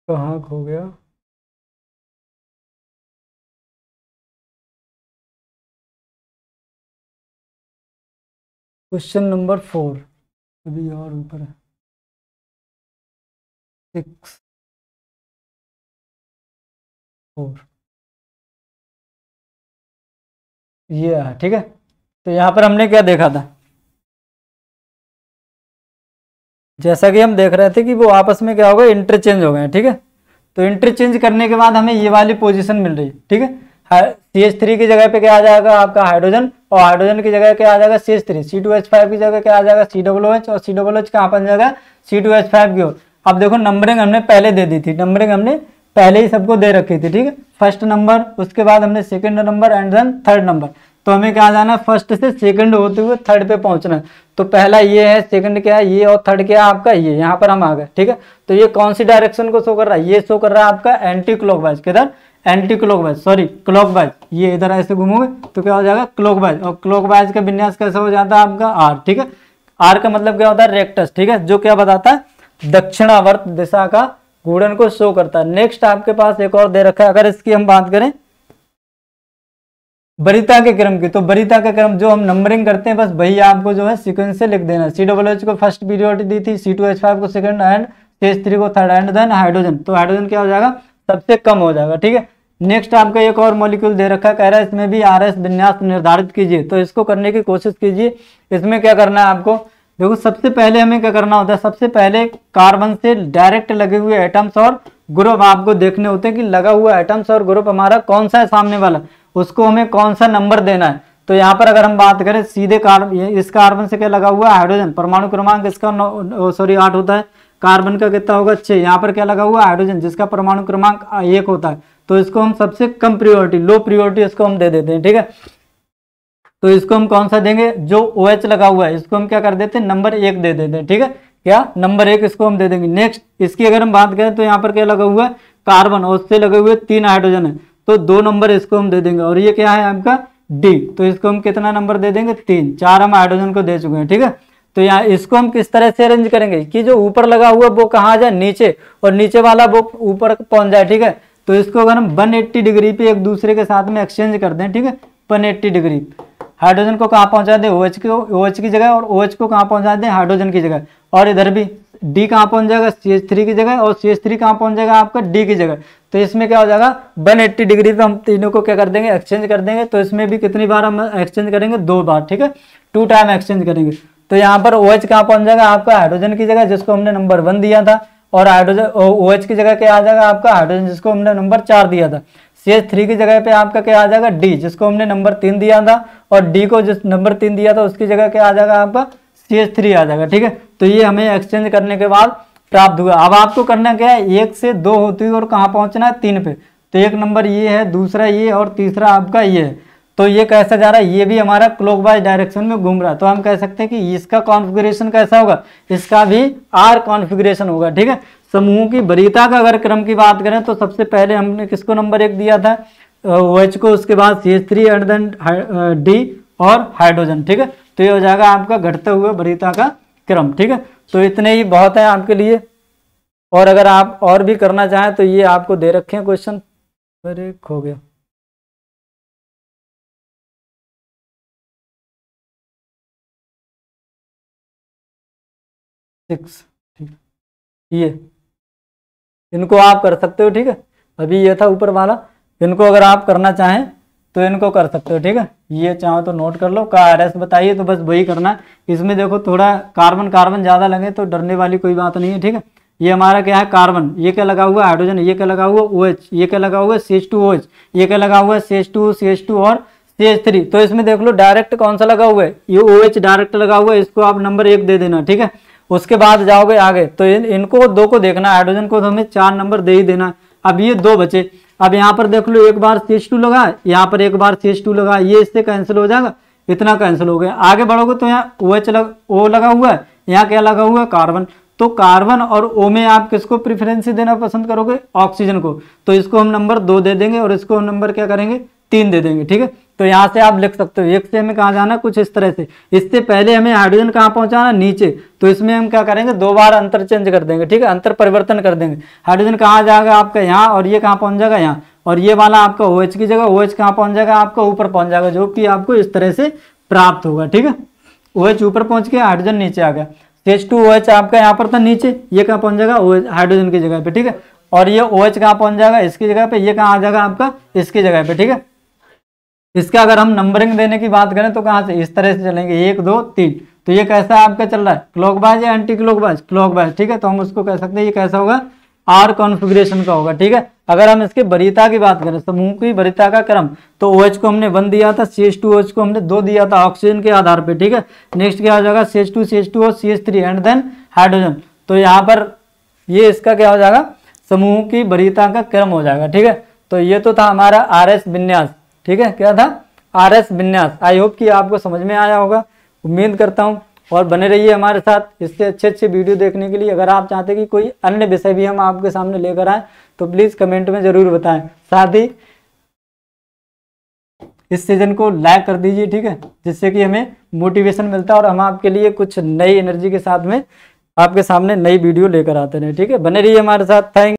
S3: कहाँ खो गया क्वेश्चन नंबर फोर अभी और ऊपर है सिक्स फोर ये है ठीक है तो यहाँ पर हमने क्या देखा था जैसा
S1: कि हम देख रहे थे कि वो आपस में क्या हो इंटरचेंज हो गए ठीक है तो इंटरचेंज करने के बाद हमें ये वाली पोजीशन मिल रही है ठीक है सी एच थ्री की जगह पे क्या आ जाएगा आपका हाइड्रोजन और हाइड्रोजन की जगह क्या आ जाएगा C H three C two H five की जगह क्या आ जाएगा सी डब्लो एच और सी डब्लो एच कहाँ पर जाएगा सी टू एच फाइव की ओर अब देखो नंबरिंग हमने पहले दे दी थी नंबरिंग हमने पहले ही सबको दे रखी थी ठीक है फर्स्ट नंबर उसके बाद हमने second number and then third number तो हमें क्या जाना है फर्स्ट से सेकंड होते हुए थर्ड पे पहुंचना है तो पहला ये है सेकंड क्या है ये और थर्ड क्या है आपका ये यहाँ पर हम आ गए ठीक है तो ये कौन सी डायरेक्शन को शो कर रहा है ये शो कर रहा है आपका एंटी क्लॉकवाइज किधर एंटी क्लॉकवाइज सॉरी क्लॉकवाइज ये इधर ऐसे घूमोगे तो क्या हो जाएगा क्लॉकवाइज और क्लॉकवाइज का विन्यास कैसा हो जाता है आपका आर ठीक है आर का मतलब क्या होता है रेक्टस ठीक है जो क्या बताता है दक्षिणावर्त दिशा का घूर्णन को शो करता है नेक्स्ट आपके पास एक और दे रखा है अगर इसकी हम बात करें बरिता के क्रम की तो बरिता का क्रम जो हम नंबरिंग करते हैं बस वही आपको जो है सीक्वेंस से लिख देना सी डब्ल्यू एच को फर्स्ट पीरियोडिटी दी थी सी टू एच फाइव को second and C H three को थर्ड एंड देन हाइड्रोजन तो हाइड्रोजन क्या हो जाएगा सबसे कम हो जाएगा ठीक है नेक्स्ट आपका एक और मॉलिक्यूल दे रखा कह रहा है इसमें भी आर एस विन्यास निर्धारित कीजिए तो इसको करने की कोशिश कीजिए इसमें क्या करना है आपको देखो सबसे पहले हमें क्या करना होता है सबसे पहले कार्बन से डायरेक्ट लगे हुए एटम्स और ग्रुप आपको देखने होते हैं कि लगा हुआ एटम्स और ग्रुप हमारा कौन सा है सामने वाला उसको हमें कौन सा नंबर देना है तो यहाँ पर अगर हम बात करें सीधे कार्बन इस कार्बन से क्या लगा हुआ है हाइड्रोजन परमाणु क्रमांक इसका सॉरी आठ होता है कार्बन का कितना होगा छह यहाँ पर क्या लगा हुआ हाइड्रोजन जिसका परमाणु क्रमांक एक होता है तो इसको हम सबसे कम प्रियोरिटी लो प्रियोरिटी इसको हम दे देते हैं ठीक है तो इसको हम कौन सा देंगे जो ओ OH लगा हुआ है इसको हम क्या कर देते हैं नंबर एक दे देते हैं ठीक है क्या नंबर एक इसको हम दे देंगे नेक्स्ट इसकी अगर हम बात करें तो यहाँ पर क्या लगा हुआ है कार्बन और उससे लगे हुए तीन हाइड्रोजन है तो दो नंबर इसको हम दे देंगे और ये क्या है आपका डी तो इसको हम कितना नंबर दे देंगे तीन चार हम हाइड्रोजन को दे चुके हैं ठीक है तो यहाँ इसको हम किस तरह से अरेंज करेंगे कि जो ऊपर लगा हुआ वो कहाँ आ जाए नीचे और नीचे वाला वो ऊपर पहुंच जाए ठीक है तो इसको अगर हम वन डिग्री पे एक दूसरे के साथ में एक्सचेंज कर दें ठीक है वन डिग्री हाइड्रोजन को कहाँ पहुँचा दें ओ एच की ओ की जगह और ओ एच को कहाँ पहुँचा दें हाइड्रोजन की जगह और इधर भी डी कहाँ पहुँच जाएगा सी एच थ्री की जगह और सी एच थ्री कहाँ पहुँच जाएगा आपका डी की जगह तो इसमें क्या हो जाएगा वन एट्टी डिग्री पे हम तीनों को क्या कर देंगे एक्सचेंज कर देंगे तो इसमें भी कितनी बार हम एक्सचेंज करेंगे दो बार ठीक है टू टाइम एक्सचेंज करेंगे तो यहाँ पर ओ एच कहाँ पहुंच जाएगा आपका हाइड्रोजन की जगह जिसको हमने नंबर वन दिया था और हाइड्रोजन ओ एच की जगह क्या आ जाएगा आपका हाइड्रोजन जिसको हमने नंबर चार दिया था सी एच थ्री की जगह पे आपका क्या आ जाएगा डी जिसको हमने नंबर तीन दिया था और डी को जिस नंबर तीन दिया था उसकी जगह क्या आ जाएगा आपका सी एच थ्री आ जाएगा ठीक है तो ये हमें एक्सचेंज करने के बाद प्राप्त हुआ अब आपको करना क्या है एक से दो होती हुई और कहाँ पहुँचना है तीन पे तो एक नंबर ये है दूसरा ये और तीसरा आपका ये है तो ये कैसा जा रहा है ये भी हमारा क्लॉकवाइज डायरेक्शन में घूम रहा है तो हम कह सकते हैं कि इसका कॉन्फ़िगरेशन कैसा होगा इसका भी आर कॉन्फ़िगरेशन होगा ठीक है समूहों की बरीता का अगर क्रम की बात करें तो सबसे पहले हमने किसको नंबर एक दिया था ओ एच OH को उसके बाद सी एच थ्री डी और हाइड्रोजन ठीक है तो ये हो जाएगा आपका घटते हुए बरीता का क्रम ठीक है तो इतने ही बहुत है आपके लिए और अगर आप और भी करना चाहें तो ये आपको दे रखे हैं क्वेश्चन
S3: अरे खो गया सिक्स
S1: ठीक ये इनको आप कर सकते हो ठीक है अभी ये था ऊपर वाला इनको अगर आप करना चाहें तो इनको कर सकते हो ठीक है ये चाहो तो नोट कर लो का आर एस बताइए तो बस वही करना है इसमें देखो थोड़ा कार्बन कार्बन ज़्यादा लगे तो डरने वाली कोई बात नहीं है ठीक है ये हमारा क्या है कार्बन ये क्या लगा हुआ है हाइड्रोजन ये क्या लगा हुआ ओ एच ये क्या लगा हुआ है C H two O H ये क्या लगा हुआ है C H two C H two और सी एच थ्री तो इसमें देख लो डायरेक्ट कौन सा लगा हुआ है ये ओ एच डायरेक्ट लगा हुआ है इसको आप नंबर एक दे देना ठीक है उसके बाद जाओगे आगे तो इन, इनको दो को देखना हाइड्रोजन को तो हमें चार नंबर दे ही देना अब ये दो बचे अब यहाँ पर देख लो एक बार सी एच टू लगा यहाँ पर एक बार सी एच टू लगा ये इससे कैंसिल हो जाएगा इतना कैंसिल हो गया आगे बढ़ोगे तो यहाँ ओ एच लग ओ लगा हुआ है यहाँ क्या लगा हुआ है कार्बन तो कार्बन और ओ में आप किसको प्रिफरेंसी देना पसंद करोगे ऑक्सीजन को तो इसको हम नंबर दो दे देंगे और इसको हम नंबर क्या करेंगे तीन दे देंगे ठीक है तो यहाँ से आप लिख सकते हो एक से हमें कहाँ जाना कुछ इस तरह से इससे पहले हमें हाइड्रोजन कहाँ पहुँचाना नीचे तो इसमें हम क्या करेंगे दो बार अंतर चेंज कर देंगे ठीक है अंतर परिवर्तन कर देंगे हाइड्रोजन कहाँ जाएगा आपका यहाँ और ये कहाँ पहुँच जाएगा यहाँ और ये वाला आपका ओ OH की जगह ओ OH कहाँ पहुँच जाएगा आपका ऊपर पहुँच जाएगा जो कि आपको इस तरह से प्राप्त होगा ठीक है ओ OH ऊपर पहुँच गया हाइड्रोजन नीचे आ गया सेच टू ओ एच आपका यहाँ पर था नीचे ये कहाँ पहुँच जाएगा ओ हाइड्रोजन की जगह पे ठीक है और ये ओ OH कहाँ पहुँच जाएगा इसकी जगह पे ये कहाँ आ जाएगा आपका इसकी जगह पे ठीक है इसका अगर हम नंबरिंग देने की बात करें तो कहाँ से इस तरह से चलेंगे एक दो तीन तो ये कैसा आपका चल रहा है क्लॉक बाइज या anti clockwise clockwise ठीक है तो हम उसको कह सकते हैं ये कैसा होगा आर कॉन्फिग्रेशन का होगा ठीक है अगर हम इसके बरीता की बात करें समूह की बरीता का क्रम तो ओ OH को हमने वन दिया था सी एच टू OH को हमने दो दिया था ऑक्सीजन के आधार पर ठीक है नेक्स्ट क्या हो जाएगा C H two C H two और C H three and then hydrogen तो यहाँ पर ये इसका क्या हो जाएगा समूह की बरीता का क्रम हो जाएगा ठीक है तो ये तो था हमारा आर एस विन्यास ठीक है क्या था आर एस विन्यास आई होप कि आपको समझ में आया होगा उम्मीद करता हूँ और बने रहिए हमारे साथ इससे अच्छे अच्छे वीडियो देखने के लिए अगर आप चाहते कि कोई अन्य विषय भी हम आपके सामने लेकर आए तो प्लीज़ कमेंट में ज़रूर बताएं साथ ही इस सीजन को लाइक कर दीजिए ठीक है जिससे कि हमें मोटिवेशन मिलता है और हम आपके लिए कुछ नई एनर्जी के साथ में आपके सामने नई वीडियो लेकर आते रहे ठीक है बने रहिए हमारे साथ थैंक